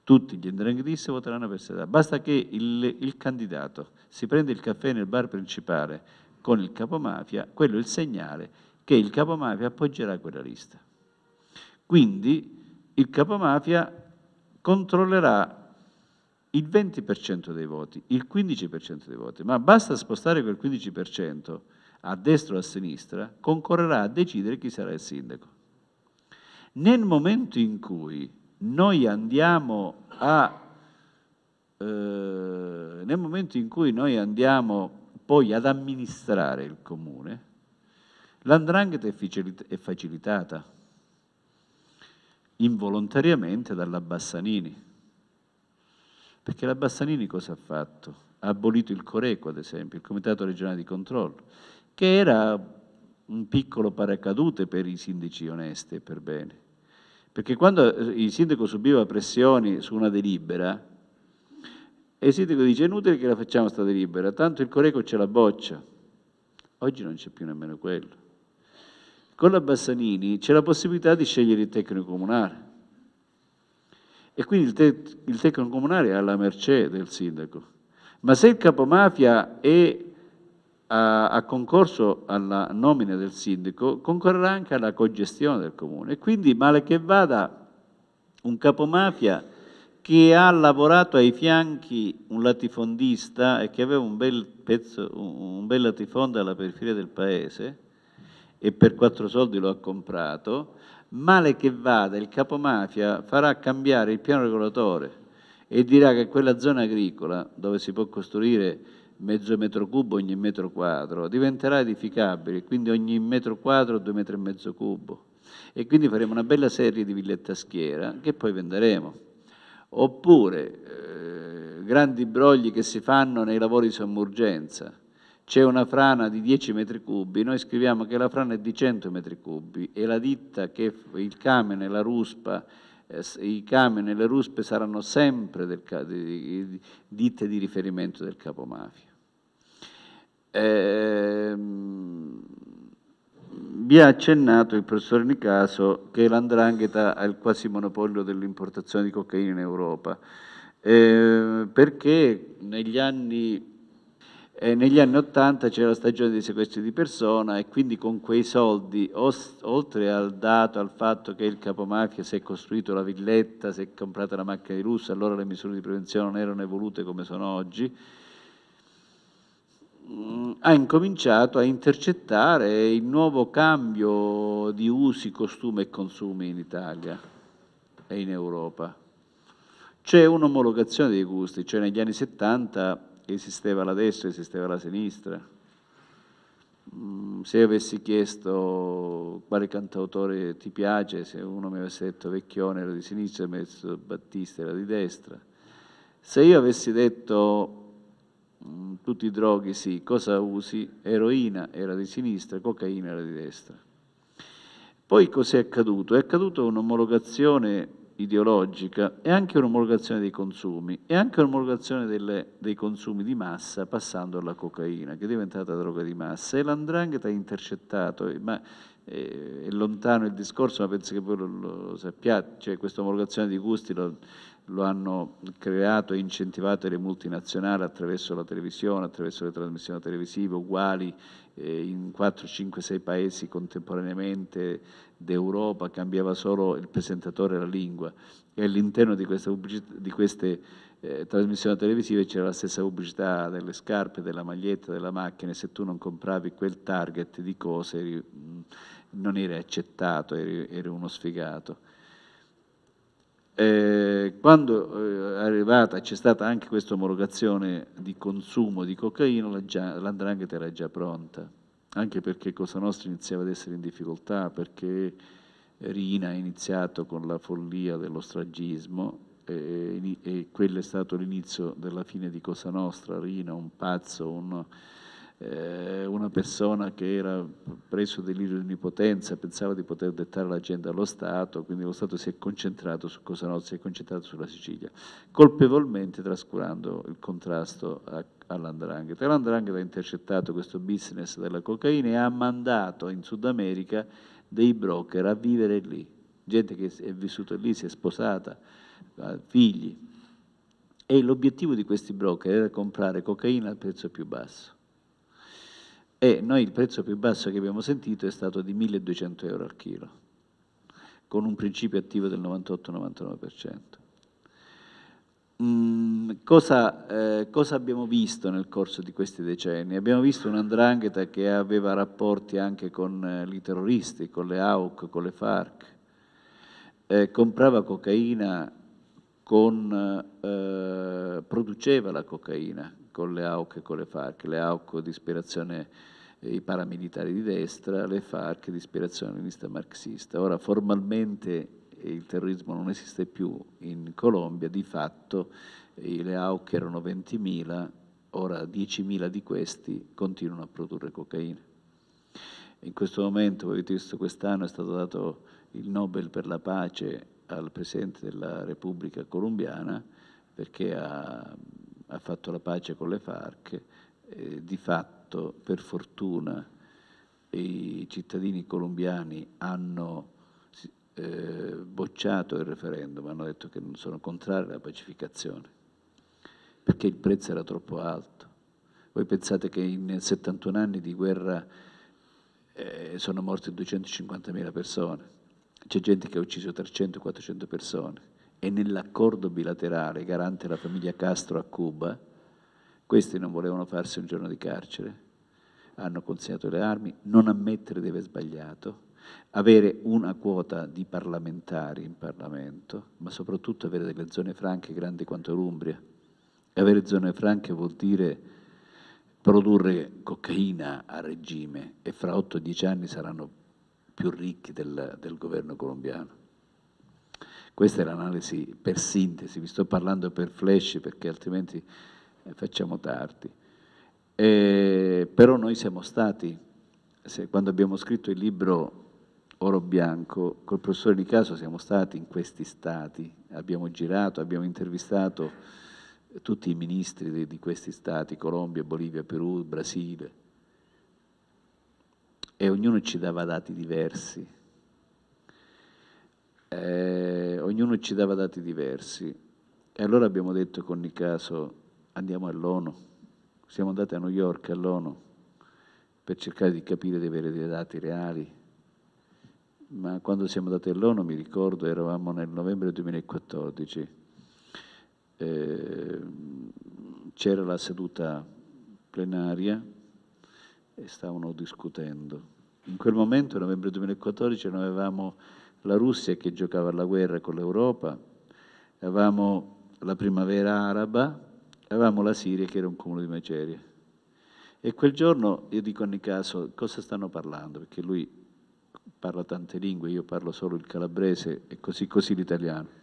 Tutti gli indranghetisti voteranno per Sedat. Basta che il, il candidato si prenda il caffè nel bar principale con il capomafia, quello è il segnale che il capomafia appoggerà quella lista. Quindi il capomafia controllerà il 20% dei voti, il 15% dei voti, ma basta spostare quel 15% a destra o a sinistra, concorrerà a decidere chi sarà il sindaco. Nel momento in cui noi andiamo a eh, nel momento in cui noi andiamo poi ad amministrare il comune, l'andrangheta è facilitata involontariamente dalla Bassanini perché la Bassanini cosa ha fatto? Ha abolito il Coreco, ad esempio, il Comitato regionale di controllo, che era un piccolo paracadute per i sindaci onesti e per bene. Perché quando eh, il sindaco subiva pressioni su una delibera, il sindaco dice è inutile che la facciamo questa delibera, tanto il Coreco ce la boccia. Oggi non c'è più nemmeno quello. Con la Bassanini c'è la possibilità di scegliere il tecnico comunale. E quindi il, te- il tecnico comunale è alla mercé del sindaco. Ma se il capomafia è ha, concorso alla nomina del sindaco, concorrerà anche alla cogestione del comune. Quindi, male che vada, un capomafia che ha lavorato ai fianchi un latifondista e che aveva un bel, pezzo, un bel latifondo alla periferia del paese e per quattro soldi lo ha comprato, male che vada, il capomafia farà cambiare il piano regolatore e dirà che quella zona agricola, dove si può costruire mezzo metro cubo ogni metro quadro, diventerà edificabile, quindi ogni metro quadro due metri e mezzo cubo. E quindi faremo una bella serie di villette a schiera che poi venderemo. Oppure eh, grandi brogli che si fanno nei lavori di sommergenza c'è una frana di 10 metri cubi, noi scriviamo che la frana è di 100 metri cubi e la ditta che il camene e la ruspa eh, i camini e le ruspe saranno sempre del, di, ditte di riferimento del capomafia. Ehm, vi ha accennato il professor Nicaso che l'andrangheta ha il quasi monopolio dell'importazione di cocaina in Europa, ehm, perché negli anni e negli anni Ottanta c'era la stagione dei sequestri di persona e quindi con quei soldi, oltre al dato, al fatto che il capomafia si è costruito la villetta, si è comprata la macchina di lusso, allora le misure di prevenzione non erano evolute come sono oggi, mm, ha incominciato a intercettare il nuovo cambio di usi, costumi e consumi in Italia e in Europa. C'è un'omologazione dei gusti, cioè negli anni 70 esisteva la destra, esisteva la sinistra. Mm, se io avessi chiesto quale cantautore ti piace, se uno mi avesse detto Vecchione era di sinistra, mi avesse detto Battista era di destra. Se io avessi detto mm, tutti i droghi sì, cosa usi? Eroina era di sinistra, cocaina era di destra. Poi cos'è accaduto? È accaduta un'omologazione ideologica e anche un'omologazione dei consumi, e anche un'omologazione delle, dei consumi di massa passando alla cocaina, che è diventata droga di massa. E l'andrangheta ha intercettato, eh, ma è, eh, è, lontano il discorso, ma penso che voi lo, lo sappiate, cioè questa omologazione di gusti lo, lo hanno creato e incentivato le multinazionali attraverso la televisione, attraverso le trasmissioni televisive uguali eh, in 4, 5, 6 paesi contemporaneamente, d'Europa, cambiava solo il presentatore e la lingua. E all'interno di, di queste eh, trasmissioni televisive c'era la stessa pubblicità delle scarpe, della maglietta, della macchina, se tu non compravi quel target di cose eri, non eri accettato, eri, eri uno sfigato. Eh, quando eh, è arrivata, c'è stata anche questa omologazione di consumo di cocaina, l'andrangheta era già pronta anche perché Cosa Nostra iniziava ad essere in difficoltà, perché Rina ha iniziato con la follia dello stragismo e, e quello è stato l'inizio della fine di Cosa Nostra, Rina un pazzo, un, eh, una persona che era preso delirio di onnipotenza, pensava di poter dettare l'agenda allo Stato, quindi lo Stato si è concentrato su Cosa Nostra, si è concentrato sulla Sicilia, colpevolmente trascurando il contrasto a all'andrangheta. L'andrangheta ha intercettato questo business della cocaina e ha mandato in Sud America dei broker a vivere lì, gente che è vissuta lì, si è sposata, ha figli. E l'obiettivo di questi broker era comprare cocaina al prezzo più basso. E noi il prezzo più basso che abbiamo sentito è stato di 1200 euro al chilo, con un principio attivo del 98-99%. Mm, cosa, eh, cosa, abbiamo visto nel corso di questi decenni? Abbiamo visto un'andrangheta che aveva rapporti anche con eh, i terroristi, con le AUC, con le FARC, eh, comprava cocaina, con, eh, produceva la cocaina con le AUC e con le FARC, le AUC di ispirazione eh, i paramilitari di destra, le FARC di ispirazione marxista. Ora formalmente il terrorismo non esiste più in Colombia, di fatto le AUC erano 20.000, ora 10.000 di questi continuano a produrre cocaina. In questo momento, avete visto quest'anno, è stato dato il Nobel per la pace al Presidente della Repubblica colombiana perché ha, ha fatto la pace con le FARC, eh, di fatto per fortuna i cittadini colombiani hanno eh, bocciato il referendum, hanno detto che non sono contrari alla pacificazione, perché il prezzo era troppo alto. Voi pensate che in 71 anni di guerra eh, sono morte 250.000 persone, c'è gente che ha ucciso 300-400 persone e nell'accordo bilaterale garante la famiglia Castro a Cuba, questi non volevano farsi un giorno di carcere, hanno consegnato le armi, non ammettere di aver sbagliato, avere una quota di parlamentari in Parlamento, ma soprattutto avere delle zone franche grandi quanto l'Umbria. Avere zone franche vuol dire produrre cocaina a regime e fra 8-10 anni saranno più ricchi del, del governo colombiano. Questa è l'analisi per sintesi, vi sto parlando per flash perché altrimenti eh, facciamo tardi. E, eh, però noi siamo stati, se, quando abbiamo scritto il libro Oro Bianco, col professore Di Caso siamo stati in questi stati, abbiamo girato, abbiamo intervistato tutti i ministri di, di questi stati, Colombia, Bolivia, Perù, Brasile, e ognuno ci dava dati diversi. Eh, ognuno ci dava dati diversi. E allora abbiamo detto con Nicaso andiamo all'ONU, siamo andati a New York all'ONU per cercare di capire di avere dei dati reali ma quando siamo andati all'ONU, mi ricordo, eravamo nel novembre 2014, eh, c'era la seduta plenaria e stavano discutendo. In quel momento, novembre 2014, noi avevamo la Russia che giocava alla guerra con l'Europa, avevamo la primavera araba, avevamo la Siria che era un cumulo di macerie. E quel giorno io dico a Nicasso cosa stanno parlando, perché lui parla tante lingue, io parlo solo il calabrese e così così l'italiano.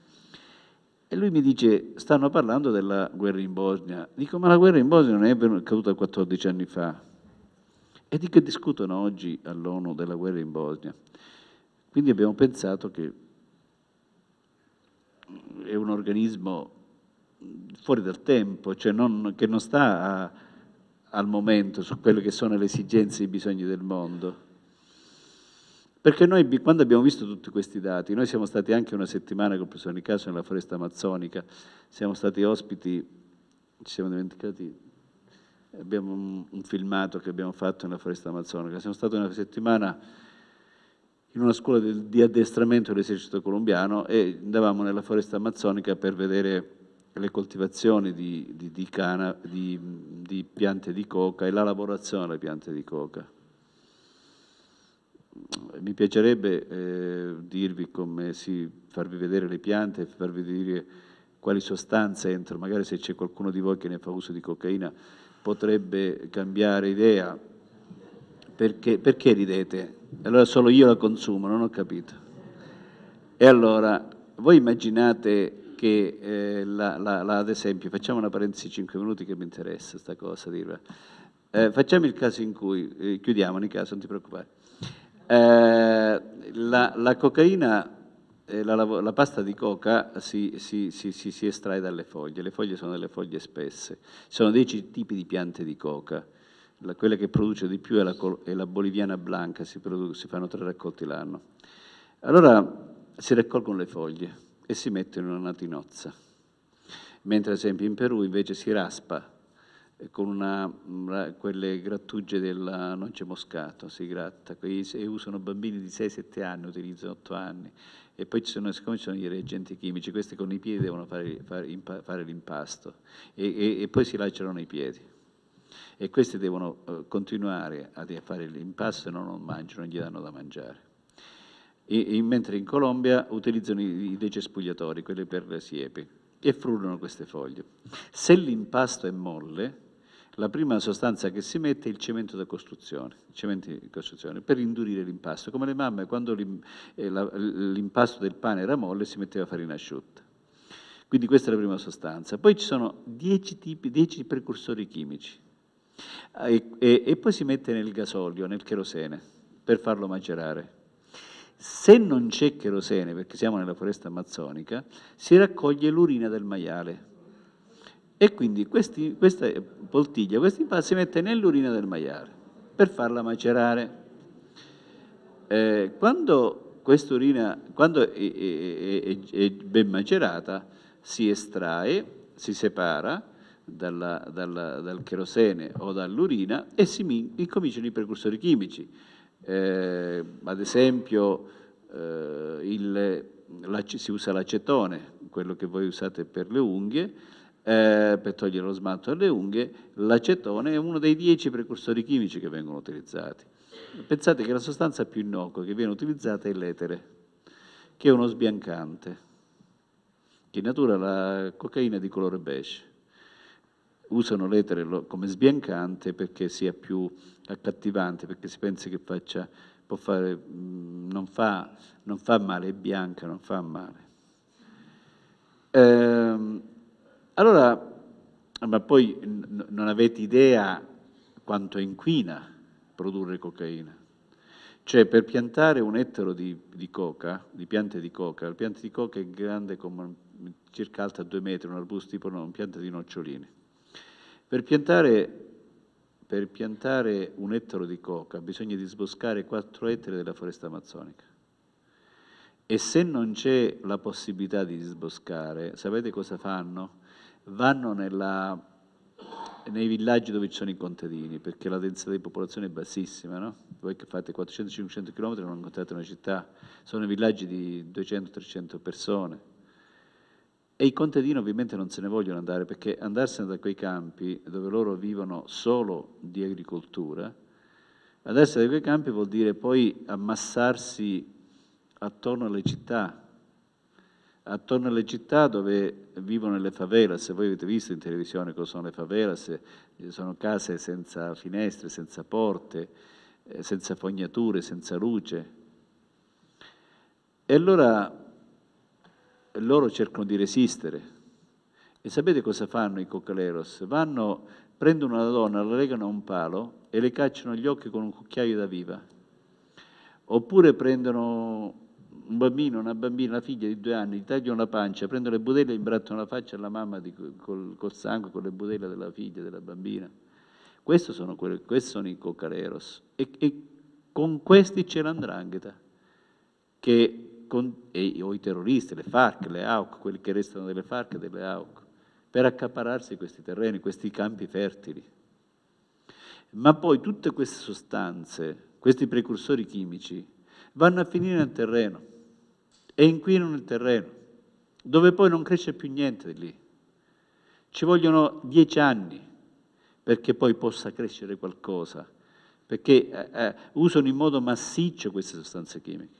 E lui mi dice, stanno parlando della guerra in Bosnia. Dico, ma la guerra in Bosnia non è caduta 14 anni fa. E di che discutono oggi all'ONU della guerra in Bosnia? Quindi abbiamo pensato che è un organismo fuori dal tempo, cioè non, che non sta a, al momento su quelle che sono le esigenze e i bisogni del mondo. Perché noi quando abbiamo visto tutti questi dati, noi siamo stati anche una settimana con il professor Nicasso nella foresta amazzonica, siamo stati ospiti, ci siamo dimenticati, abbiamo un, un filmato che abbiamo fatto nella foresta amazzonica, siamo stati una settimana in una scuola di, di addestramento dell'esercito colombiano e andavamo nella foresta amazzonica per vedere le coltivazioni di, di, di, cana, di piante di coca e la lavorazione delle piante di coca mi piacerebbe eh, dirvi come si, farvi vedere le piante, farvi dire quali sostanze entro, magari se c'è qualcuno di voi che ne fa uso di cocaina potrebbe cambiare idea. Perché, perché ridete? Allora solo io la consumo, non ho capito. E allora, voi immaginate che, eh, la, la, la, ad esempio, facciamo una parentesi di 5 minuti che mi interessa questa cosa dirla. Eh, facciamo il caso in cui, eh, chiudiamo nel caso, non ti preoccupare. Eh, la, la, cocaina, la, la, pasta di coca si, si, si, si, estrae dalle foglie, le foglie sono delle foglie spesse, ci sono dieci tipi di piante di coca, la, quella che produce di più è la, è boliviana blanca, produ, si, fanno tre raccolti l'anno. Allora si raccolgono le foglie e si mettono in una natinozza, mentre ad esempio in Perù invece si raspa eh, con una, mm, quelle grattugie della noce moscato, si gratta, e eh, usano bambini di 6-7 anni, utilizzano 8 anni, e poi ci sono, siccome ci sono i reagenti chimici, questi con i piedi devono fare, fare, fare l'impasto, e, e, e, poi si lacerano i piedi. E questi devono eh, continuare a fare l'impasto e no, non mangiano, non gli danno da mangiare. E, mentre in Colombia utilizzano i, dei cespugliatori, quelli per le siepi, e frullano queste foglie. Se l'impasto è molle, la prima sostanza che si mette è il cemento da costruzione, costruzione per indurire l'impasto. Come le mamme, quando eh, l'impasto del pane era molle si metteva farina asciutta. Quindi questa è la prima sostanza. Poi ci sono 10, tipi, 10 precursori chimici e, e, e poi si mette nel gasolio, nel cherosene, per farlo macerare. Se non c'è cherosene, perché siamo nella foresta amazzonica, si raccoglie l'urina del maiale e quindi questi, questa poltiglia, questa impasta si mette nell'urina del maiale per farla macerare. Eh, quando quest'urina, quando è, è, è, ben macerata, si estrae, si separa dalla, dalla, dal cherosene o dall'urina e si incominciano i precursori chimici. Eh, ad esempio eh, il, si usa l'acetone, quello che voi usate per le unghie, eh, per togliere lo smalto alle unghie, l'acetone è uno dei dieci precursori chimici che vengono utilizzati. Pensate che la sostanza più innocua che viene utilizzata è l'etere, che è uno sbiancante, che in natura la cocaina è di colore beige. Usano l'etere come sbiancante perché sia più accattivante, perché si pensa che faccia, fare, mm, non, fa, non fa male, è bianca, non fa male. Ehm, allora, ma poi n- non avete idea quanto inquina produrre cocaina. Cioè, per piantare un ettaro di, di, coca, di piante di coca, la pianta di coca è grande come circa alta due metri, un arbusto tipo no, una pianta di noccioline. Per piantare, per piantare un ettaro di coca bisogna disboscare 4 ettari della foresta amazzonica. E se non c'è la possibilità di disboscare, sapete cosa fanno? vanno nella, nei villaggi dove ci sono i contadini, perché la densità di popolazione è bassissima, no? Voi che fate 400-500 km non incontrate una città, sono villaggi di 200-300 persone. E i contadini ovviamente non se ne vogliono andare, perché andarsene da quei campi dove loro vivono solo di agricoltura, andarsene da quei campi vuol dire poi ammassarsi attorno alle città, attorno alle città dove vivono le favelas. Voi avete visto in televisione cosa sono le favelas, eh, sono case senza finestre, senza porte, eh, senza fognature, senza luce. E allora loro cercano di resistere. E sapete cosa fanno i coccaleros? Vanno, prendono una donna, la legano a un palo e le cacciano gli occhi con un cucchiaio da viva. Oppure prendono un bambino, una bambina, una figlia di due anni, gli tagliano la pancia, prendono le budelle e imbrattano la faccia alla mamma di, col, col, sangue, con le budelle della figlia, della bambina. Questi sono, quelli, questi sono i coccaleros. E, e, con questi c'è l'andrangheta, che con, e, o i terroristi, le FARC, le AUC, quelli che restano delle FARC e delle AUC, per accapararsi questi terreni, questi campi fertili. Ma poi tutte queste sostanze, questi precursori chimici, vanno a finire nel terreno e inquinano il terreno, dove poi non cresce più niente di lì. Ci vogliono dieci anni perché poi possa crescere qualcosa, perché eh, eh, usano in modo massiccio queste sostanze chimiche.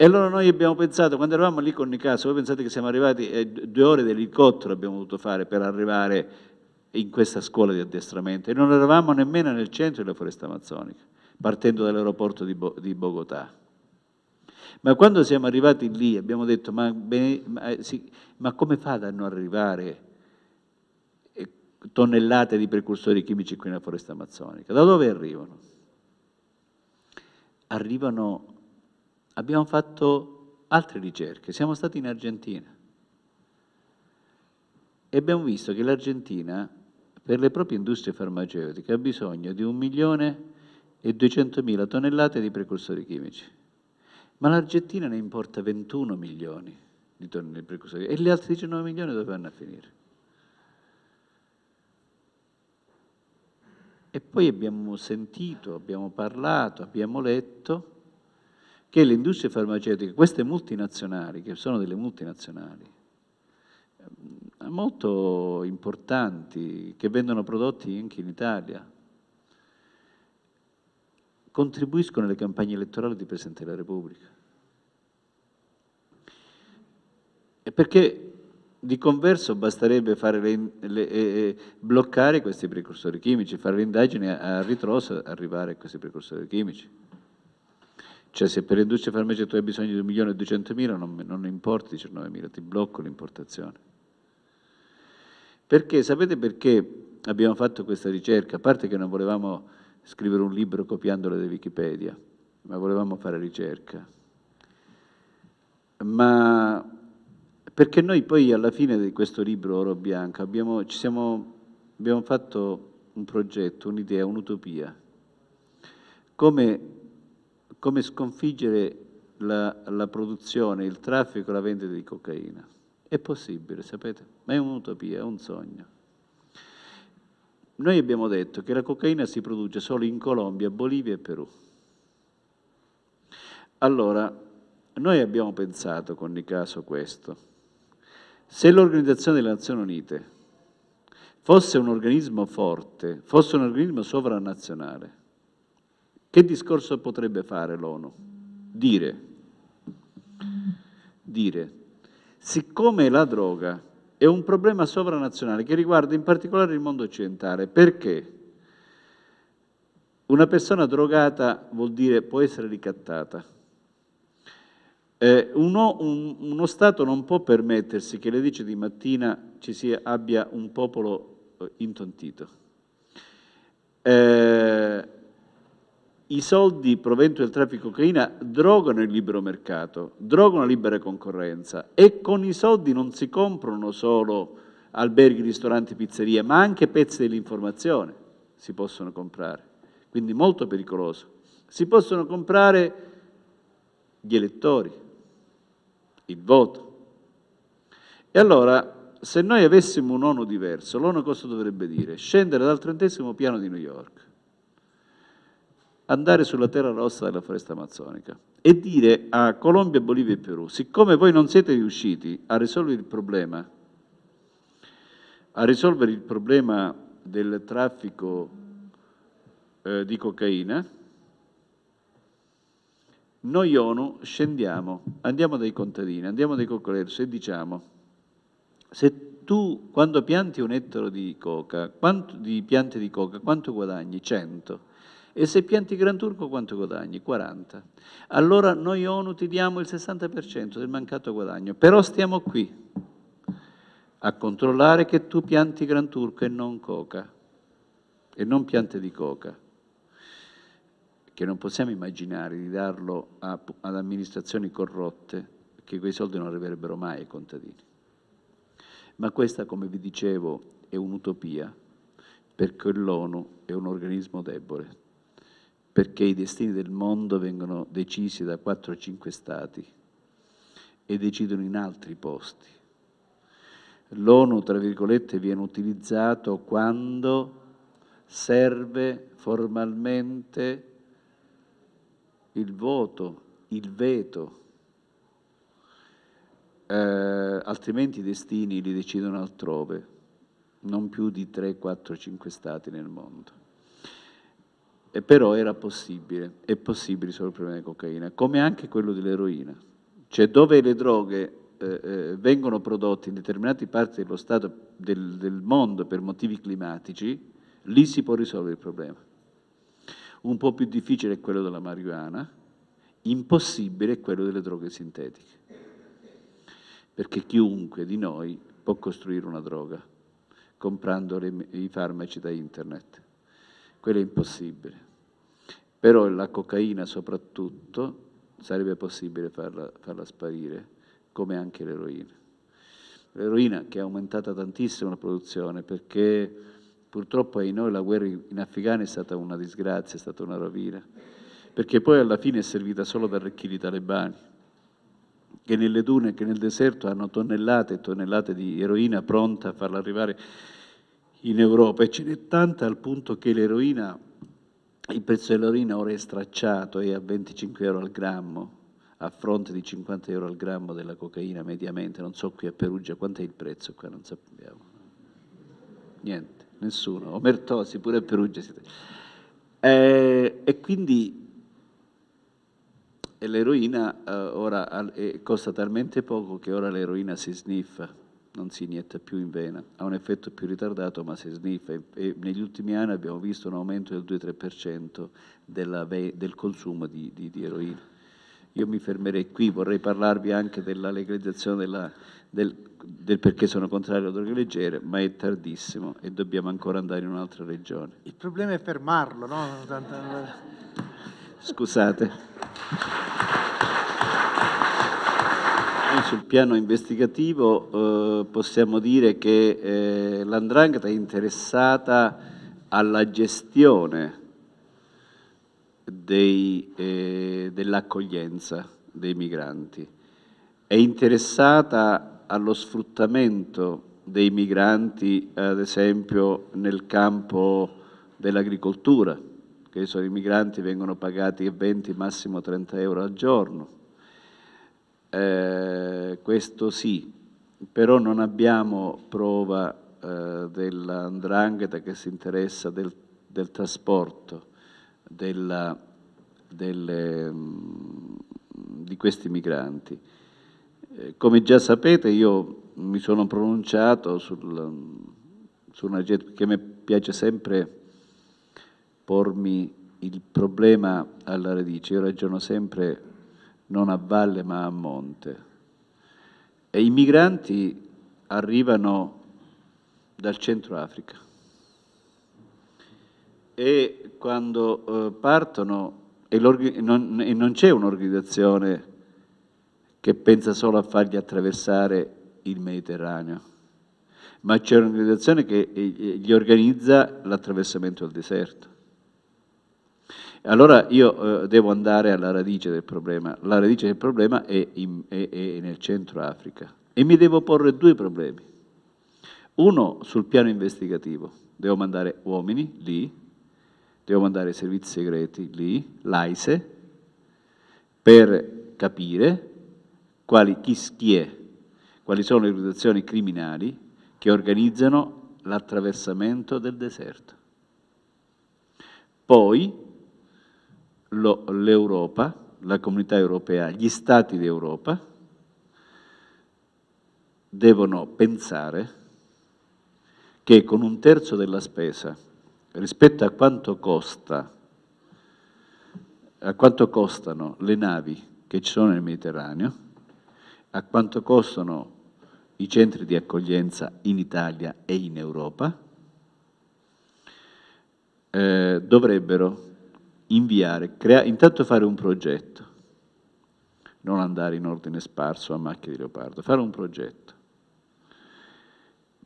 E allora noi abbiamo pensato, quando eravamo lì con Nicasso, voi pensate che siamo arrivati, eh, due ore di elicottero abbiamo dovuto fare per arrivare in questa scuola di addestramento e non eravamo nemmeno nel centro della foresta amazzonica partendo dall'aeroporto di, Bo di Bogotà. Ma quando siamo arrivati lì abbiamo detto, ma, bene, ma, eh, sì, ma come fa ad non arrivare eh, tonnellate di precursori chimici qui nella foresta amazzonica? Da dove arrivano? Arrivano, abbiamo fatto altre ricerche, siamo stati in Argentina e abbiamo visto che l'Argentina per le proprie industrie farmaceutiche ha bisogno di un milione e 200.000 tonnellate di precursori chimici. Ma l'Argentina ne importa 21 milioni di tonnellate di precursori e le altre 19 milioni dove vanno a finire? E poi abbiamo sentito, abbiamo parlato, abbiamo letto che le industrie farmaceutiche, queste multinazionali, che sono delle multinazionali, molto importanti, che vendono prodotti anche in Italia, contribuiscono alle campagne elettorali di Presidente della Repubblica. E perché di converso basterebbe le, le, eh, bloccare questi precursori chimici, fare le indagini a, a ritroso, arrivare a questi precursori chimici. Cioè se per l'industria farmaceutica tu hai bisogno di 1.200.000 non, non importi 19.000, ti blocco l'importazione. Perché, sapete perché abbiamo fatto questa ricerca? A parte che non volevamo scrivere un libro copiandolo da Wikipedia, ma volevamo fare ricerca. Ma perché noi poi alla fine di questo libro Oro Bianca abbiamo, siamo, abbiamo fatto un progetto, un'idea, un'utopia. Come, come, sconfiggere la, la produzione, il traffico, la vendita di cocaina. È possibile, sapete? Ma è un'utopia, è un sogno. Noi abbiamo detto che la cocaina si produce solo in Colombia, Bolivia e Perù. Allora, noi abbiamo pensato con il caso questo. Se l'Organizzazione delle Nazioni Unite fosse un organismo forte, fosse un organismo sovranazionale, che discorso potrebbe fare l'ONU? Dire, dire, siccome la droga è un problema sovranazionale che riguarda in particolare il mondo occidentale. Perché? Una persona drogata vuol dire può essere ricattata. Eh, uno, un, uno, Stato non può permettersi che alle 10 di mattina ci sia, abbia un popolo eh, intontito. Eh, i soldi proventi del traffico cocaina drogano il libero mercato, drogano la libera concorrenza e con i soldi non si comprano solo alberghi, ristoranti, pizzerie, ma anche pezzi dell'informazione si possono comprare, quindi molto pericoloso. Si possono comprare gli elettori, il voto. E allora, se noi avessimo un ONU diverso, l'ONU cosa dovrebbe dire? Scendere dal trentesimo piano di New York andare sulla terra rossa della foresta amazzonica e dire a Colombia, Bolivia e Perù, siccome voi non siete riusciti a risolvere il problema, a risolvere il problema del traffico eh, di cocaina, noi ONU scendiamo, andiamo dai contadini, andiamo dai coccoleros e diciamo, se tu quando pianti un ettaro di coca, quanto, di piante di coca, quanto guadagni? 100 e se pianti Gran Turco quanto guadagni? 40. Allora noi ONU ti diamo il 60% del mancato guadagno, però stiamo qui a controllare che tu pianti Gran Turco e non coca, e non piante di coca, che non possiamo immaginare di darlo a, ad amministrazioni corrotte, che quei soldi non arriverebbero mai ai contadini. Ma questa, come vi dicevo, è un'utopia, perché l'ONU è un organismo debole, perché i destini del mondo vengono decisi da 4 o 5 stati e decidono in altri posti. L'ONU, tra virgolette, viene utilizzato quando serve formalmente il voto, il veto, eh, altrimenti i destini li decidono altrove, non più di 3, 4, 5 stati nel mondo. E però era possibile, è possibile solo il problema della cocaina, come anche quello dell'eroina. Cioè dove le droghe eh, eh, vengono prodotte in determinate parti dello Stato, del, del mondo per motivi climatici, lì si può risolvere il problema. Un po' più difficile è quello della marijuana, impossibile è quello delle droghe sintetiche, perché chiunque di noi può costruire una droga comprando le, i farmaci da internet quello è impossibile. Però la cocaina soprattutto sarebbe possibile farla, farla sparire, come anche l'eroina. L'eroina che è aumentata tantissimo la produzione perché purtroppo in noi la guerra in Afghanistan è stata una disgrazia, è stata una rovina, perché poi alla fine è servita solo ad arricchire i talebani, che nelle dune, che nel deserto hanno tonnellate e tonnellate di eroina pronta a farla arrivare in Europa e ce n'è tanta al punto che l'eroina, il prezzo dell'eroina ora è stracciato è a 25 euro al grammo, a fronte di 50 euro al grammo della cocaina mediamente, non so qui a Perugia quanto è il prezzo, qua non sappiamo. Niente, nessuno, omertosi pure a Perugia siete. Eh, e quindi l'eroina eh, ora eh, costa talmente poco che ora l'eroina si sniffa non si inietta più in vena, ha un effetto più ritardato ma si sniffa e, negli ultimi anni abbiamo visto un aumento del 2-3% ve- del consumo di, di, di, eroina. Io mi fermerei qui, vorrei parlarvi anche della legalizzazione della, del, del, perché sono contrario alle droghe leggere, ma è tardissimo e dobbiamo ancora andare in un'altra regione. Il problema è fermarlo, no? Scusate. Sul piano investigativo eh, possiamo dire che eh, l'andrangheta è interessata alla gestione eh, dell'accoglienza dei migranti, è interessata allo sfruttamento dei migranti, ad esempio nel campo dell'agricoltura, che i migranti vengono pagati 20, massimo 30 euro al giorno eh, questo sì, però non abbiamo prova eh, dell'andrangheta che si interessa del, del trasporto della, delle, mm, di questi migranti. Eh, come già sapete io mi sono pronunciato sul, mm, su una che mi piace sempre pormi il problema alla radice, io ragiono sempre non a valle ma a monte. E i migranti arrivano dal centro Africa e quando eh, partono e, non, e non c'è un'organizzazione che pensa solo a fargli attraversare il Mediterraneo, ma c'è un'organizzazione che eh, gli organizza l'attraversamento del deserto. Allora io eh, devo andare alla radice del problema. La radice del problema è, in, è, è nel centro Africa e mi devo porre due problemi. Uno sul piano investigativo, devo mandare uomini lì, devo mandare servizi segreti lì, l'AISE, per capire quali, chi, chi è, quali sono le organizzazioni criminali che organizzano l'attraversamento del deserto. Poi l'Europa, la comunità europea, gli stati d'Europa devono pensare che con un terzo della spesa rispetto a quanto, costa, a quanto costano le navi che ci sono nel Mediterraneo, a quanto costano i centri di accoglienza in Italia e in Europa, eh, dovrebbero inviare, crea, intanto fare un progetto, non andare in ordine sparso a macchie di leopardo, fare un progetto,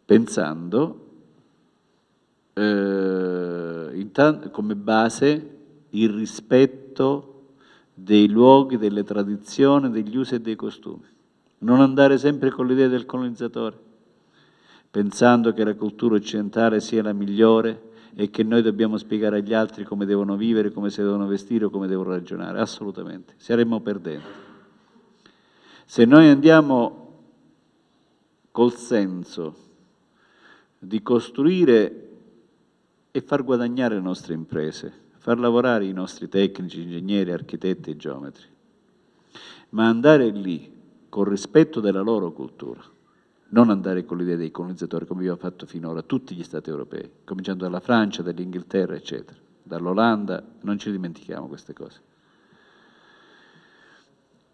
pensando eh, come base il rispetto dei luoghi, delle tradizioni, degli usi e dei costumi. Non andare sempre con l'idea del colonizzatore, pensando che la cultura occidentale sia la migliore, e che noi dobbiamo spiegare agli altri come devono vivere, come si devono vestire o come devono ragionare, assolutamente, saremmo perdenti. Se noi andiamo col senso di costruire e far guadagnare le nostre imprese, far lavorare i nostri tecnici, ingegneri, architetti e geometri, ma andare lì con rispetto della loro cultura non andare con l'idea dei colonizzatori come abbiamo fatto finora tutti gli stati europei, cominciando dalla Francia, dall'Inghilterra, eccetera, dall'Olanda, non ci dimentichiamo queste cose.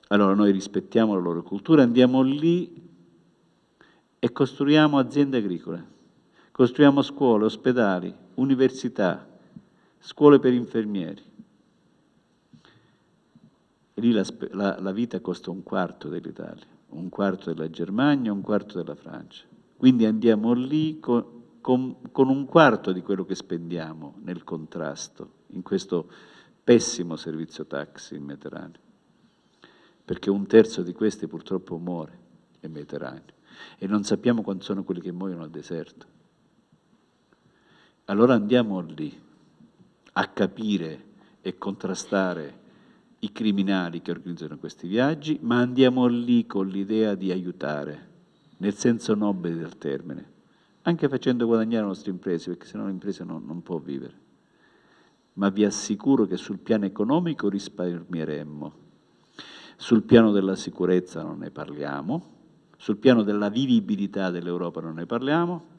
Allora noi rispettiamo la loro cultura, andiamo lì e costruiamo aziende agricole, costruiamo scuole, ospedali, università, scuole per infermieri. E lì la, la, la vita costa un quarto dell'Italia un quarto della Germania, un quarto della Francia. Quindi andiamo lì con, con, con un quarto di quello che spendiamo nel contrasto, in questo pessimo servizio taxi in Mediterraneo. Perché un terzo di questi purtroppo muore in Mediterraneo e non sappiamo quanti sono quelli che muoiono al deserto. Allora andiamo lì a capire e contrastare i criminali che organizzano questi viaggi, ma andiamo lì con l'idea di aiutare, nel senso nobile del termine, anche facendo guadagnare le nostre imprese, perché sennò l'impresa non, non può vivere. Ma vi assicuro che sul piano economico risparmieremmo, sul piano della sicurezza non ne parliamo, sul piano della vivibilità dell'Europa non ne parliamo,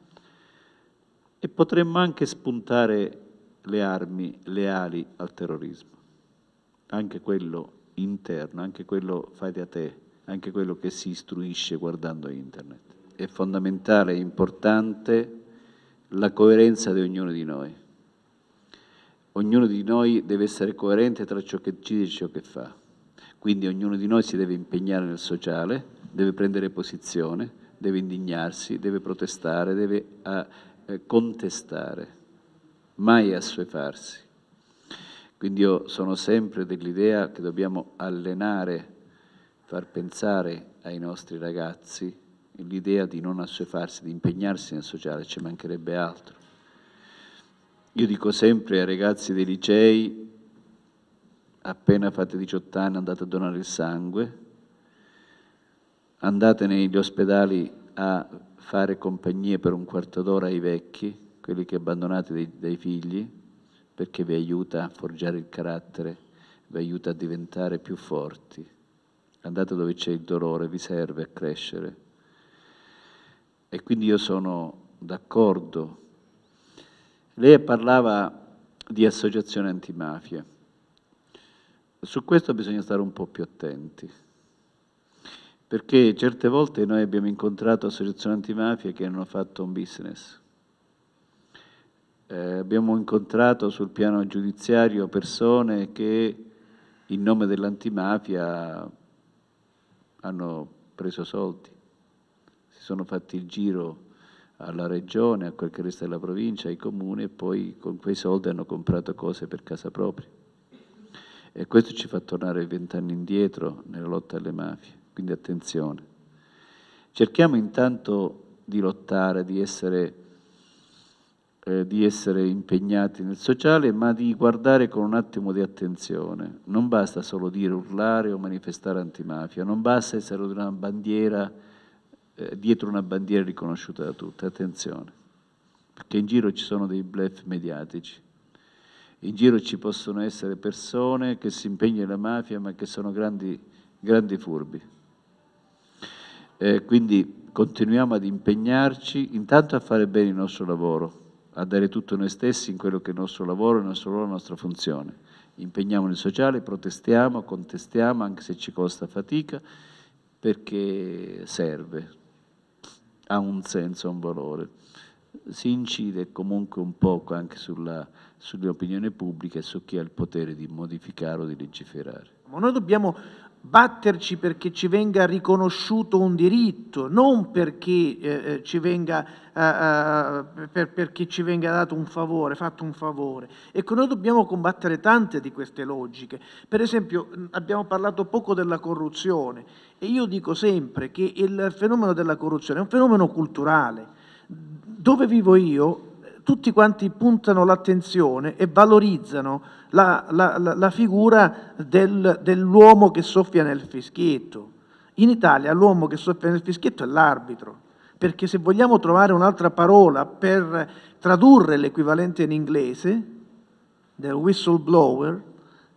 e potremmo anche spuntare le armi leali al terrorismo anche quello interno, anche quello fai da te, anche quello che si istruisce guardando internet. È fondamentale, è importante la coerenza di ognuno di noi. Ognuno di noi deve essere coerente tra ciò che ci dice e ciò che fa. Quindi ognuno di noi si deve impegnare nel sociale, deve prendere posizione, deve indignarsi, deve protestare, deve eh, contestare, mai assuefarsi. Quindi io sono sempre dell'idea che dobbiamo allenare, far pensare ai nostri ragazzi l'idea di non assuefarsi, di impegnarsi nel sociale, ci mancherebbe altro. Io dico sempre ai ragazzi dei licei, appena fate 18 anni andate a donare il sangue, andate negli ospedali a fare compagnie per un quarto d'ora ai vecchi, quelli che abbandonate dai, dai figli, perché vi aiuta a forgiare il carattere, vi aiuta a diventare più forti. Andate dove c'è il dolore, vi serve a crescere. E quindi io sono d'accordo. Lei parlava di associazione antimafia. Su questo bisogna stare un po' più attenti, perché certe volte noi abbiamo incontrato associazioni antimafia che hanno fatto un business eh, abbiamo incontrato sul piano giudiziario persone che in nome dell'antimafia hanno preso soldi, si sono fatti il giro alla regione, a quel che resta della provincia, ai comuni e poi con quei soldi hanno comprato cose per casa propria. E questo ci fa tornare vent'anni indietro nella lotta alle mafie, quindi attenzione. Cerchiamo intanto di lottare, di essere eh, di essere impegnati nel sociale, ma di guardare con un attimo di attenzione. Non basta solo dire, urlare o manifestare antimafia, non basta essere una bandiera, eh, dietro una bandiera riconosciuta da tutti, attenzione, perché in giro ci sono dei bluff mediatici. In giro ci possono essere persone che si impegnano nella mafia ma che sono grandi, grandi furbi. Eh, quindi continuiamo ad impegnarci intanto a fare bene il nostro lavoro, a dare tutto noi stessi in quello che è il nostro lavoro, il nostro ruolo, la nostra funzione. Impegniamo nel sociale, protestiamo, contestiamo, anche se ci costa fatica, perché serve, ha un senso, ha un valore. Si incide comunque un poco anche sulla, sull'opinione pubblica e su chi ha il potere di modificare o di legiferare. Ma noi dobbiamo batterci perché ci venga riconosciuto un diritto, non perché, eh, eh ci, venga, eh, eh, per, perché ci venga dato un favore, fatto un favore. Ecco, noi dobbiamo combattere tante di queste logiche. Per esempio, abbiamo parlato poco della corruzione e io dico sempre che il fenomeno della corruzione è un fenomeno culturale. Dove vivo io, tutti quanti puntano l'attenzione e valorizzano la, la, la figura del, dell'uomo che soffia nel fischietto. In Italia l'uomo che soffia nel fischietto è l'arbitro, perché se vogliamo trovare un'altra parola per tradurre l'equivalente in inglese del whistleblower,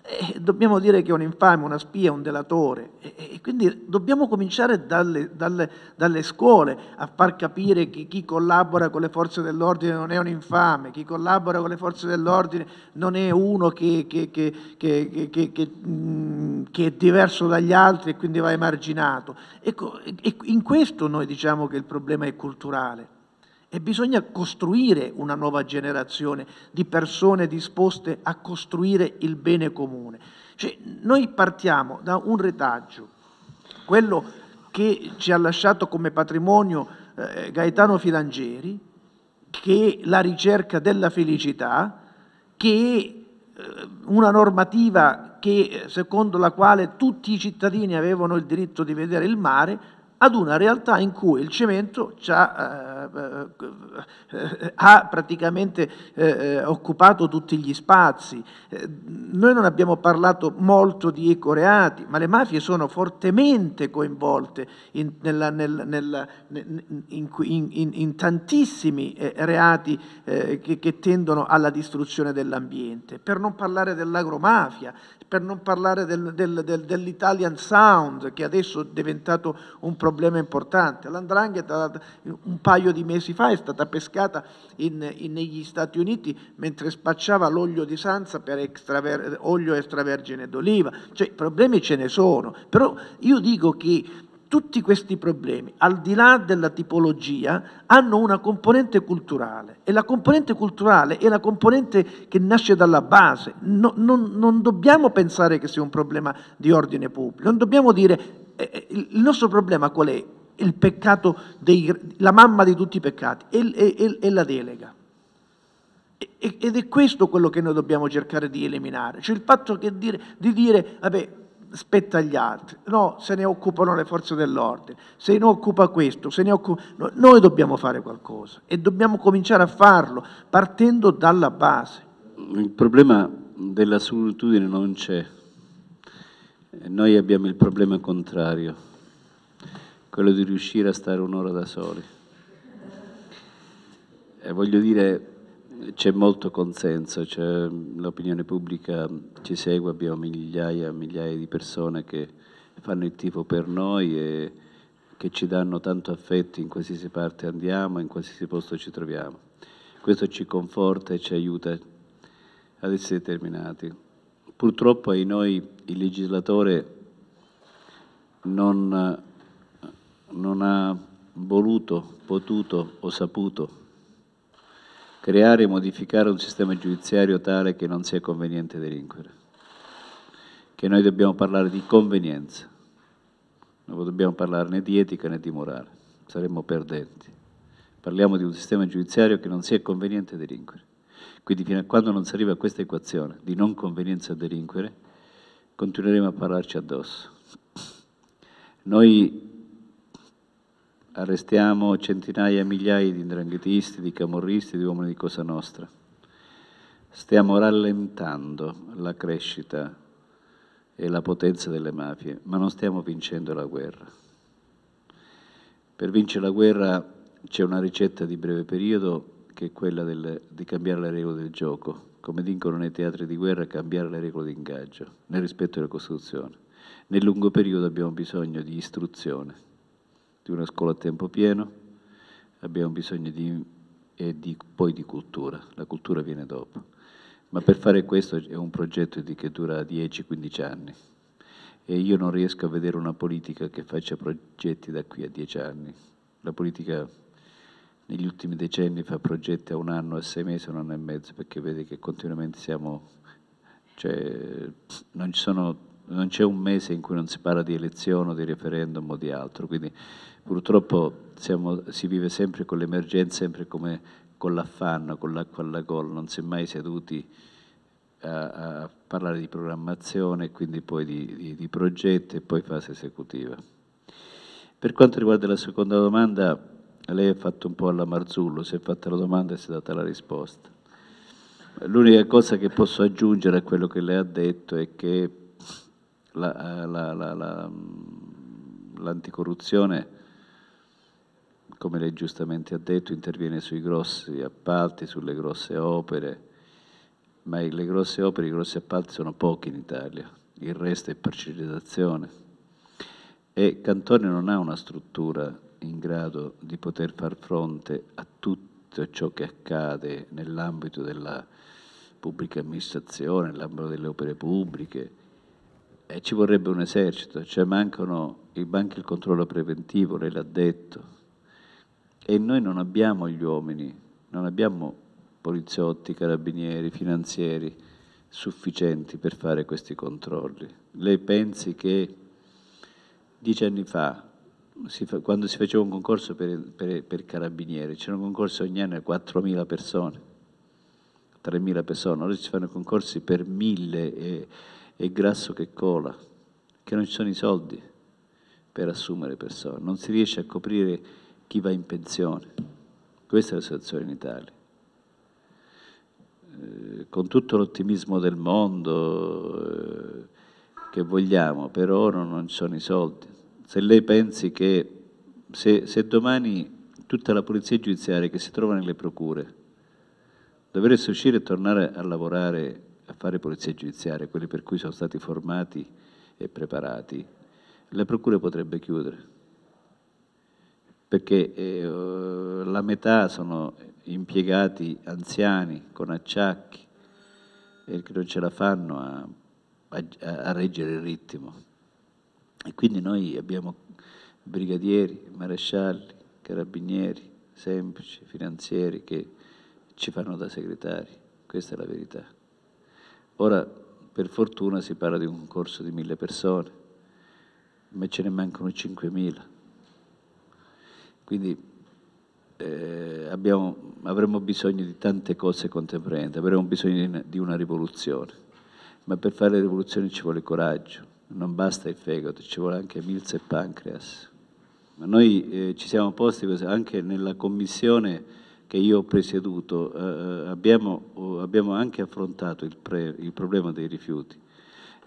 eh, dobbiamo dire che è un infame, una spia, un delatore. E, e quindi dobbiamo cominciare dalle, dalle, dalle, scuole a far capire che chi collabora con le forze dell'ordine non è un infame, chi collabora con le forze dell'ordine non è uno che, che, che, che mh, è diverso dagli altri e quindi va emarginato. Ecco, in questo noi diciamo che il problema è culturale. E bisogna costruire una nuova generazione di persone disposte a costruire il bene comune. Cioè, noi partiamo da un retaggio, quello che ci ha lasciato come patrimonio eh, Gaetano Filangieri, che è la ricerca della felicità, che è eh, una normativa che, eh, secondo la quale tutti i cittadini avevano il diritto di vedere il mare, ad una realtà in cui il cemento ha, eh, eh, ha praticamente eh, eh, occupato tutti gli spazi. Eh, noi non abbiamo parlato molto di ecoreati, ma le mafie sono fortemente coinvolte in, nella, nel, nella, in, in, in tantissimi reati che, che tendono alla distruzione dell'ambiente, per non parlare dell'agromafia, per non parlare del, del, del, dell'Italian Sound, che adesso è diventato un problema problema importante. L'andrangheta un paio di mesi fa è stata pescata in, in, negli Stati Uniti mentre spacciava l'olio di sanza per extraver, olio extravergine d'oliva. Cioè problemi ce ne sono, però io dico che tutti questi problemi, al di là della tipologia, hanno una componente culturale e la componente culturale è la componente che nasce dalla base. No, non, non dobbiamo pensare che sia un problema di ordine pubblico, non dobbiamo dire eh, eh, il nostro problema qual è? Il peccato, dei, la mamma di tutti i peccati, è, la delega. Ed è questo quello che noi dobbiamo cercare di eliminare, cioè il fatto dire, di dire, vabbè, spetta agli altri, no, se ne occupano le forze dell'ordine, se ne occupa questo, se ne occupa... No, noi dobbiamo fare qualcosa e dobbiamo cominciare a farlo partendo dalla base. Il problema della solitudine non c'è, noi abbiamo il problema contrario, quello di riuscire a stare un'ora da soli. E voglio dire, c'è molto consenso, cioè, l'opinione pubblica ci segue, abbiamo migliaia e migliaia di persone che fanno il tifo per noi e che ci danno tanto affetto in qualsiasi parte andiamo, in qualsiasi posto ci troviamo. Questo ci conforta e ci aiuta ad essere determinati. Purtroppo ai noi il legislatore non, non ha voluto, potuto o saputo creare e modificare un sistema giudiziario tale che non sia conveniente delinquere, che noi dobbiamo parlare di convenienza, non dobbiamo parlare né di etica né di morale, saremmo perdenti. Parliamo di un sistema giudiziario che non sia conveniente delinquere. Quindi fino a quando non si arriva a questa equazione di non convenienza a delinquere, continueremo a parlarci addosso. Noi arrestiamo centinaia, e migliaia di indranghetisti, di camorristi, di uomini di Cosa Nostra. Stiamo rallentando la crescita e la potenza delle mafie, ma non stiamo vincendo la guerra. Per vincere la guerra c'è una ricetta di breve periodo che è quella del, di cambiare le regole del gioco. Come dicono nei teatri di guerra, cambiare le regole di ingaggio, nel rispetto della Costituzione. Nel lungo periodo abbiamo bisogno di istruzione, di una scuola a tempo pieno, abbiamo bisogno di, e di, poi di cultura, la cultura viene dopo. Ma per fare questo è un progetto di, che dura 10-15 anni e io non riesco a vedere una politica che faccia progetti da qui a 10 anni. La politica negli ultimi decenni fa progetti a un anno e sei mesi, un anno e mezzo, perché vedi che continuamente siamo... Cioè, non, sono, non c'è un mese in cui non si parla di elezione, o di referendum o di altro, quindi purtroppo siamo, si vive sempre con l'emergenza, sempre come con l'affanno, con l'acqua alla gol, non si è mai seduti a, a parlare di programmazione, quindi poi di, di, di progetti e poi fase esecutiva. Per quanto riguarda la seconda domanda, lei ha fatto un po' alla Marzullo, si è fatta la domanda e si è data la risposta. L'unica cosa che posso aggiungere a quello che lei ha detto è che la, eh, la, la, mm, l'anticorruzione, come lei giustamente ha detto, interviene sui grossi appalti, sulle grosse opere, ma le grosse opere, i grossi appalti sono pochi in Italia, il resto è parcellizzazione. E Cantone non ha una struttura in grado di poter far fronte a tutto ciò che accade nell'ambito della pubblica amministrazione, nell'ambito delle opere pubbliche. E ci vorrebbe un esercito, cioè mancano, manca il controllo preventivo, lei l'ha detto. E noi non abbiamo gli uomini, non abbiamo poliziotti, carabinieri, finanzieri sufficienti per fare questi controlli. Lei pensi che dieci anni fa si fa, quando si faceva un concorso per, per, per carabinieri, c'erano concorsi ogni anno a 4.000 persone, 3.000 persone, ora si fanno concorsi per 1.000 e, e grasso che cola, che non ci sono i soldi per assumere persone, non si riesce a coprire chi va in pensione. Questa è la situazione in Italia. Eh, con tutto l'ottimismo del mondo eh, che vogliamo, per ora non ci sono i soldi se lei pensi che se, se domani tutta la polizia giudiziaria che si trova nelle procure dovesse uscire e tornare a lavorare, a fare polizia giudiziaria, quelli per cui sono stati formati e preparati, la procura potrebbe chiudere perché eh, la metà sono impiegati anziani con acciacchi e che non ce la fanno a, a, a reggere il ritmo. E quindi noi abbiamo brigadieri, marescialli, carabinieri, semplici, finanzieri che ci fanno da segretari, questa è la verità. Ora, per fortuna, si parla di un concorso di mille persone, ma ce ne mancano 5.000. Quindi eh, abbiamo, avremo bisogno di tante cose contemporaneamente, avremo bisogno di una rivoluzione, ma per fare la rivoluzione ci vuole coraggio, non basta il fegato, ci vuole anche milza e pancreas. Ma noi eh, ci siamo posti anche nella commissione che io ho presieduto, eh, eh abbiamo, eh, abbiamo, anche affrontato il, pre, il, problema dei rifiuti,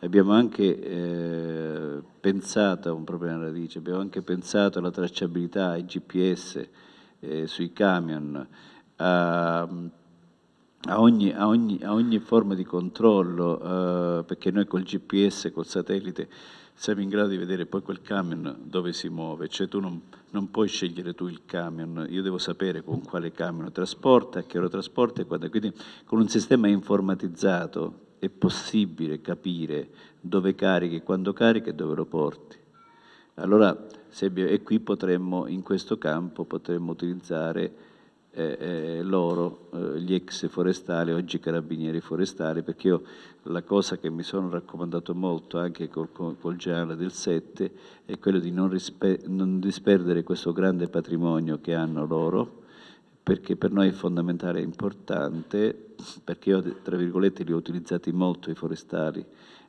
abbiamo anche eh, pensato a un problema radice, abbiamo anche pensato alla tracciabilità, ai GPS, eh, sui camion, a a ogni, a, ogni, a ogni, forma di controllo, eh, perché noi col GPS, col satellite, siamo in grado di vedere poi quel camion dove si muove, cioè tu non, non puoi scegliere tu il camion, io devo sapere con quale camion trasporta, a che ora trasporta e quando. Quindi con un sistema informatizzato è possibile capire dove carichi, quando carichi e dove lo porti. Allora, se, e qui potremmo, in questo campo, potremmo utilizzare eh, eh, loro, eh, gli ex forestali, oggi carabinieri forestali, perché io la cosa che mi sono raccomandato molto anche col, col generale del 7 è quello di non, rispe- non disperdere questo grande patrimonio che hanno loro, perché per noi è fondamentale e importante, perché io tra virgolette li ho utilizzati molto i forestali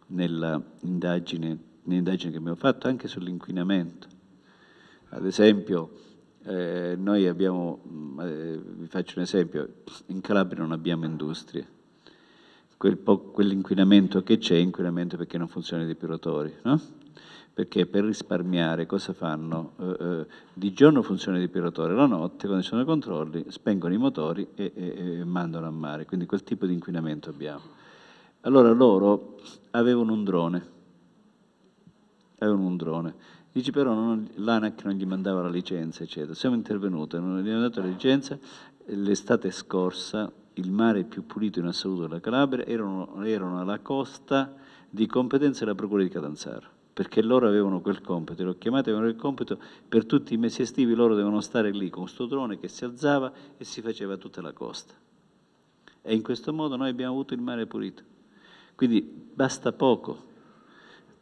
nella indagine, nell'indagine che abbiamo fatto anche sull'inquinamento. Ad esempio, eh, noi abbiamo, mm, eh, vi faccio un esempio, in Calabria non abbiamo industrie. Quel quell'inquinamento che c'è è inquinamento perché non funzionano i depuratori, no? Perché per risparmiare cosa fanno? Eh, eh di giorno funziona il depuratore, la notte quando ci sono i controlli spengono i motori e, e, e mandano a mare. Quindi quel tipo di inquinamento abbiamo. Allora loro avevano un drone, avevano un drone Dice però non, l'ANAC non gli mandava la licenza, eccetera. Siamo intervenuti, non gli hanno dato la licenza. L'estate scorsa il mare più pulito in assoluto della Calabria erano, erano alla costa di competenza della Procura di Catanzaro perché loro avevano quel compito, lo chiamate avevano il compito, per tutti i mesi estivi loro devono stare lì con questo drone che si alzava e si faceva tutta la costa. E in questo modo noi abbiamo avuto il mare pulito. Quindi basta poco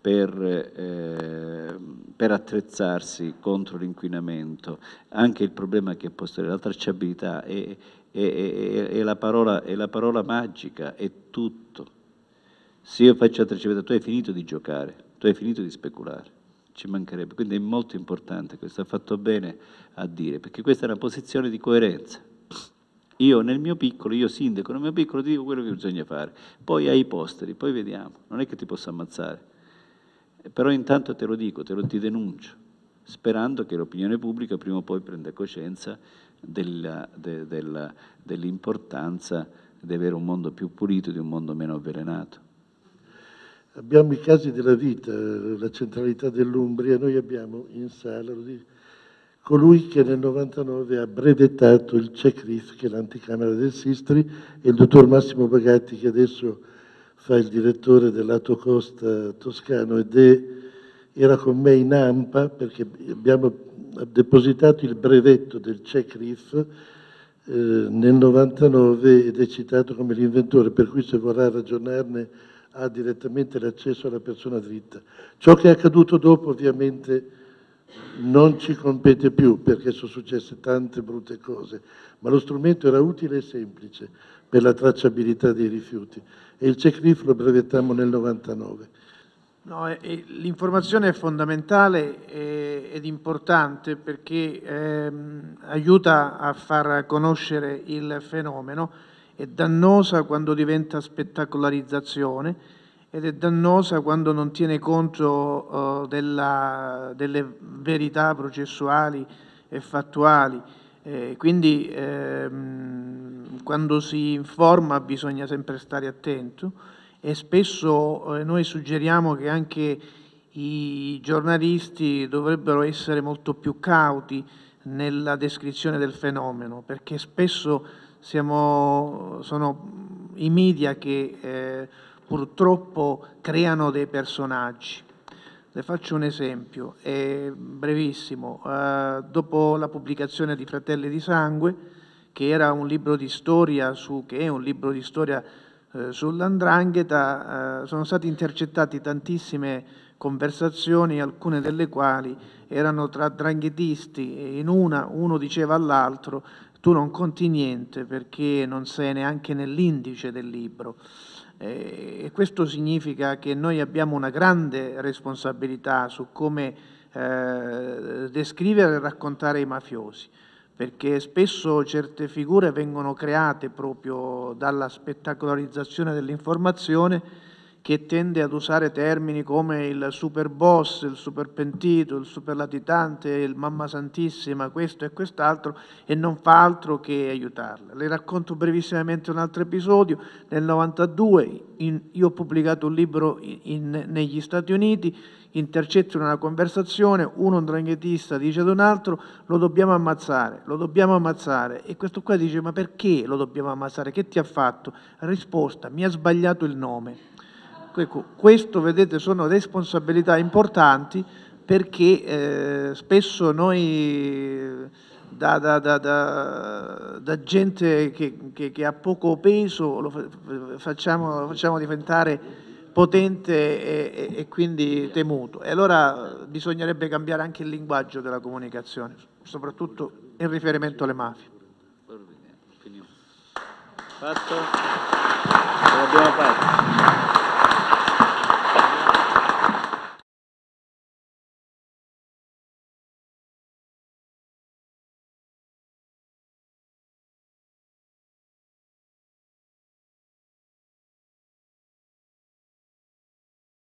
per, eh, per attrezzarsi contro l'inquinamento. Anche il problema che è posteriore, la tracciabilità è, è, è, è la, parola, la parola magica, è tutto. Se io faccio la tracciabilità, tu hai finito di giocare, tu hai finito di speculare ci mancherebbe. Quindi è molto importante questo, ha fatto bene a dire, perché questa è una posizione di coerenza. Io nel mio piccolo, io sindaco, nel mio piccolo dico quello che bisogna fare, poi ai posteri, poi vediamo, non è che ti posso ammazzare. Però intanto te lo dico, te lo ti denuncio, sperando che l'opinione pubblica prima o poi prenda coscienza della, de, della, dell'importanza di avere un mondo più pulito, di un mondo meno avvelenato. Abbiamo i casi della vita, la centralità dell'Umbria, noi abbiamo in sala colui che nel 99 ha brevettato il CECRIF, che è l'anticamera del Sistri, e il dottor Massimo Bagatti, che adesso fa il direttore dell'Ato Costa toscano ed è, era con me in AMPA perché abbiamo depositato il brevetto del CECRIF eh, nel 99 ed è citato come l'inventore, per cui se vorrà ragionarne ha direttamente l'accesso alla persona dritta. Ciò che è accaduto dopo ovviamente non ci compete più perché sono successe tante brutte cose, ma lo strumento era utile e semplice per la tracciabilità dei rifiuti e il CECRIF lo brevettammo nel 99. No, eh, l'informazione è fondamentale eh, ed importante perché ehm, aiuta a far conoscere il fenomeno, è dannosa quando diventa spettacolarizzazione ed è dannosa quando non tiene conto eh, della, delle verità processuali e fattuali. Eh, quindi ehm, quando si informa bisogna sempre stare attento e spesso eh, noi suggeriamo che anche i giornalisti dovrebbero essere molto più cauti nella descrizione del fenomeno, perché spesso siamo, sono i media che eh, purtroppo creano dei personaggi. Le faccio un esempio, è brevissimo. Eh, dopo la pubblicazione di Fratelli di Sangue, che era un libro di storia su, che è un libro di storia eh, sull'andrangheta, eh, sono state intercettate tantissime conversazioni, alcune delle quali erano tra dranghetisti e in una uno diceva all'altro tu non conti niente perché non sei neanche nell'indice del libro. Eh, e questo significa che noi abbiamo una grande responsabilità su come eh, descrivere e raccontare i mafiosi perché spesso certe figure vengono create proprio dalla spettacolarizzazione dell'informazione che tende ad usare termini come il super boss, il super pentito, il super latitante, il mamma santissima, questo e quest'altro e non fa altro che aiutarla. Le racconto brevissimamente un altro episodio. Nel 92 in, io ho pubblicato un libro in, in, negli Stati Uniti intercettano una conversazione, uno un dranghetista dice ad un altro lo dobbiamo ammazzare, lo dobbiamo ammazzare e questo qua dice ma perché lo dobbiamo ammazzare, che ti ha fatto? Risposta, mi ha sbagliato il nome. Ecco, questo vedete sono responsabilità importanti perché eh, spesso noi da, da, da, da gente che, che, che, ha poco peso lo facciamo, lo facciamo diventare potente e, e, quindi temuto. E allora bisognerebbe cambiare anche il linguaggio della comunicazione, soprattutto in riferimento alle mafie. Fatto? l'abbiamo fatta.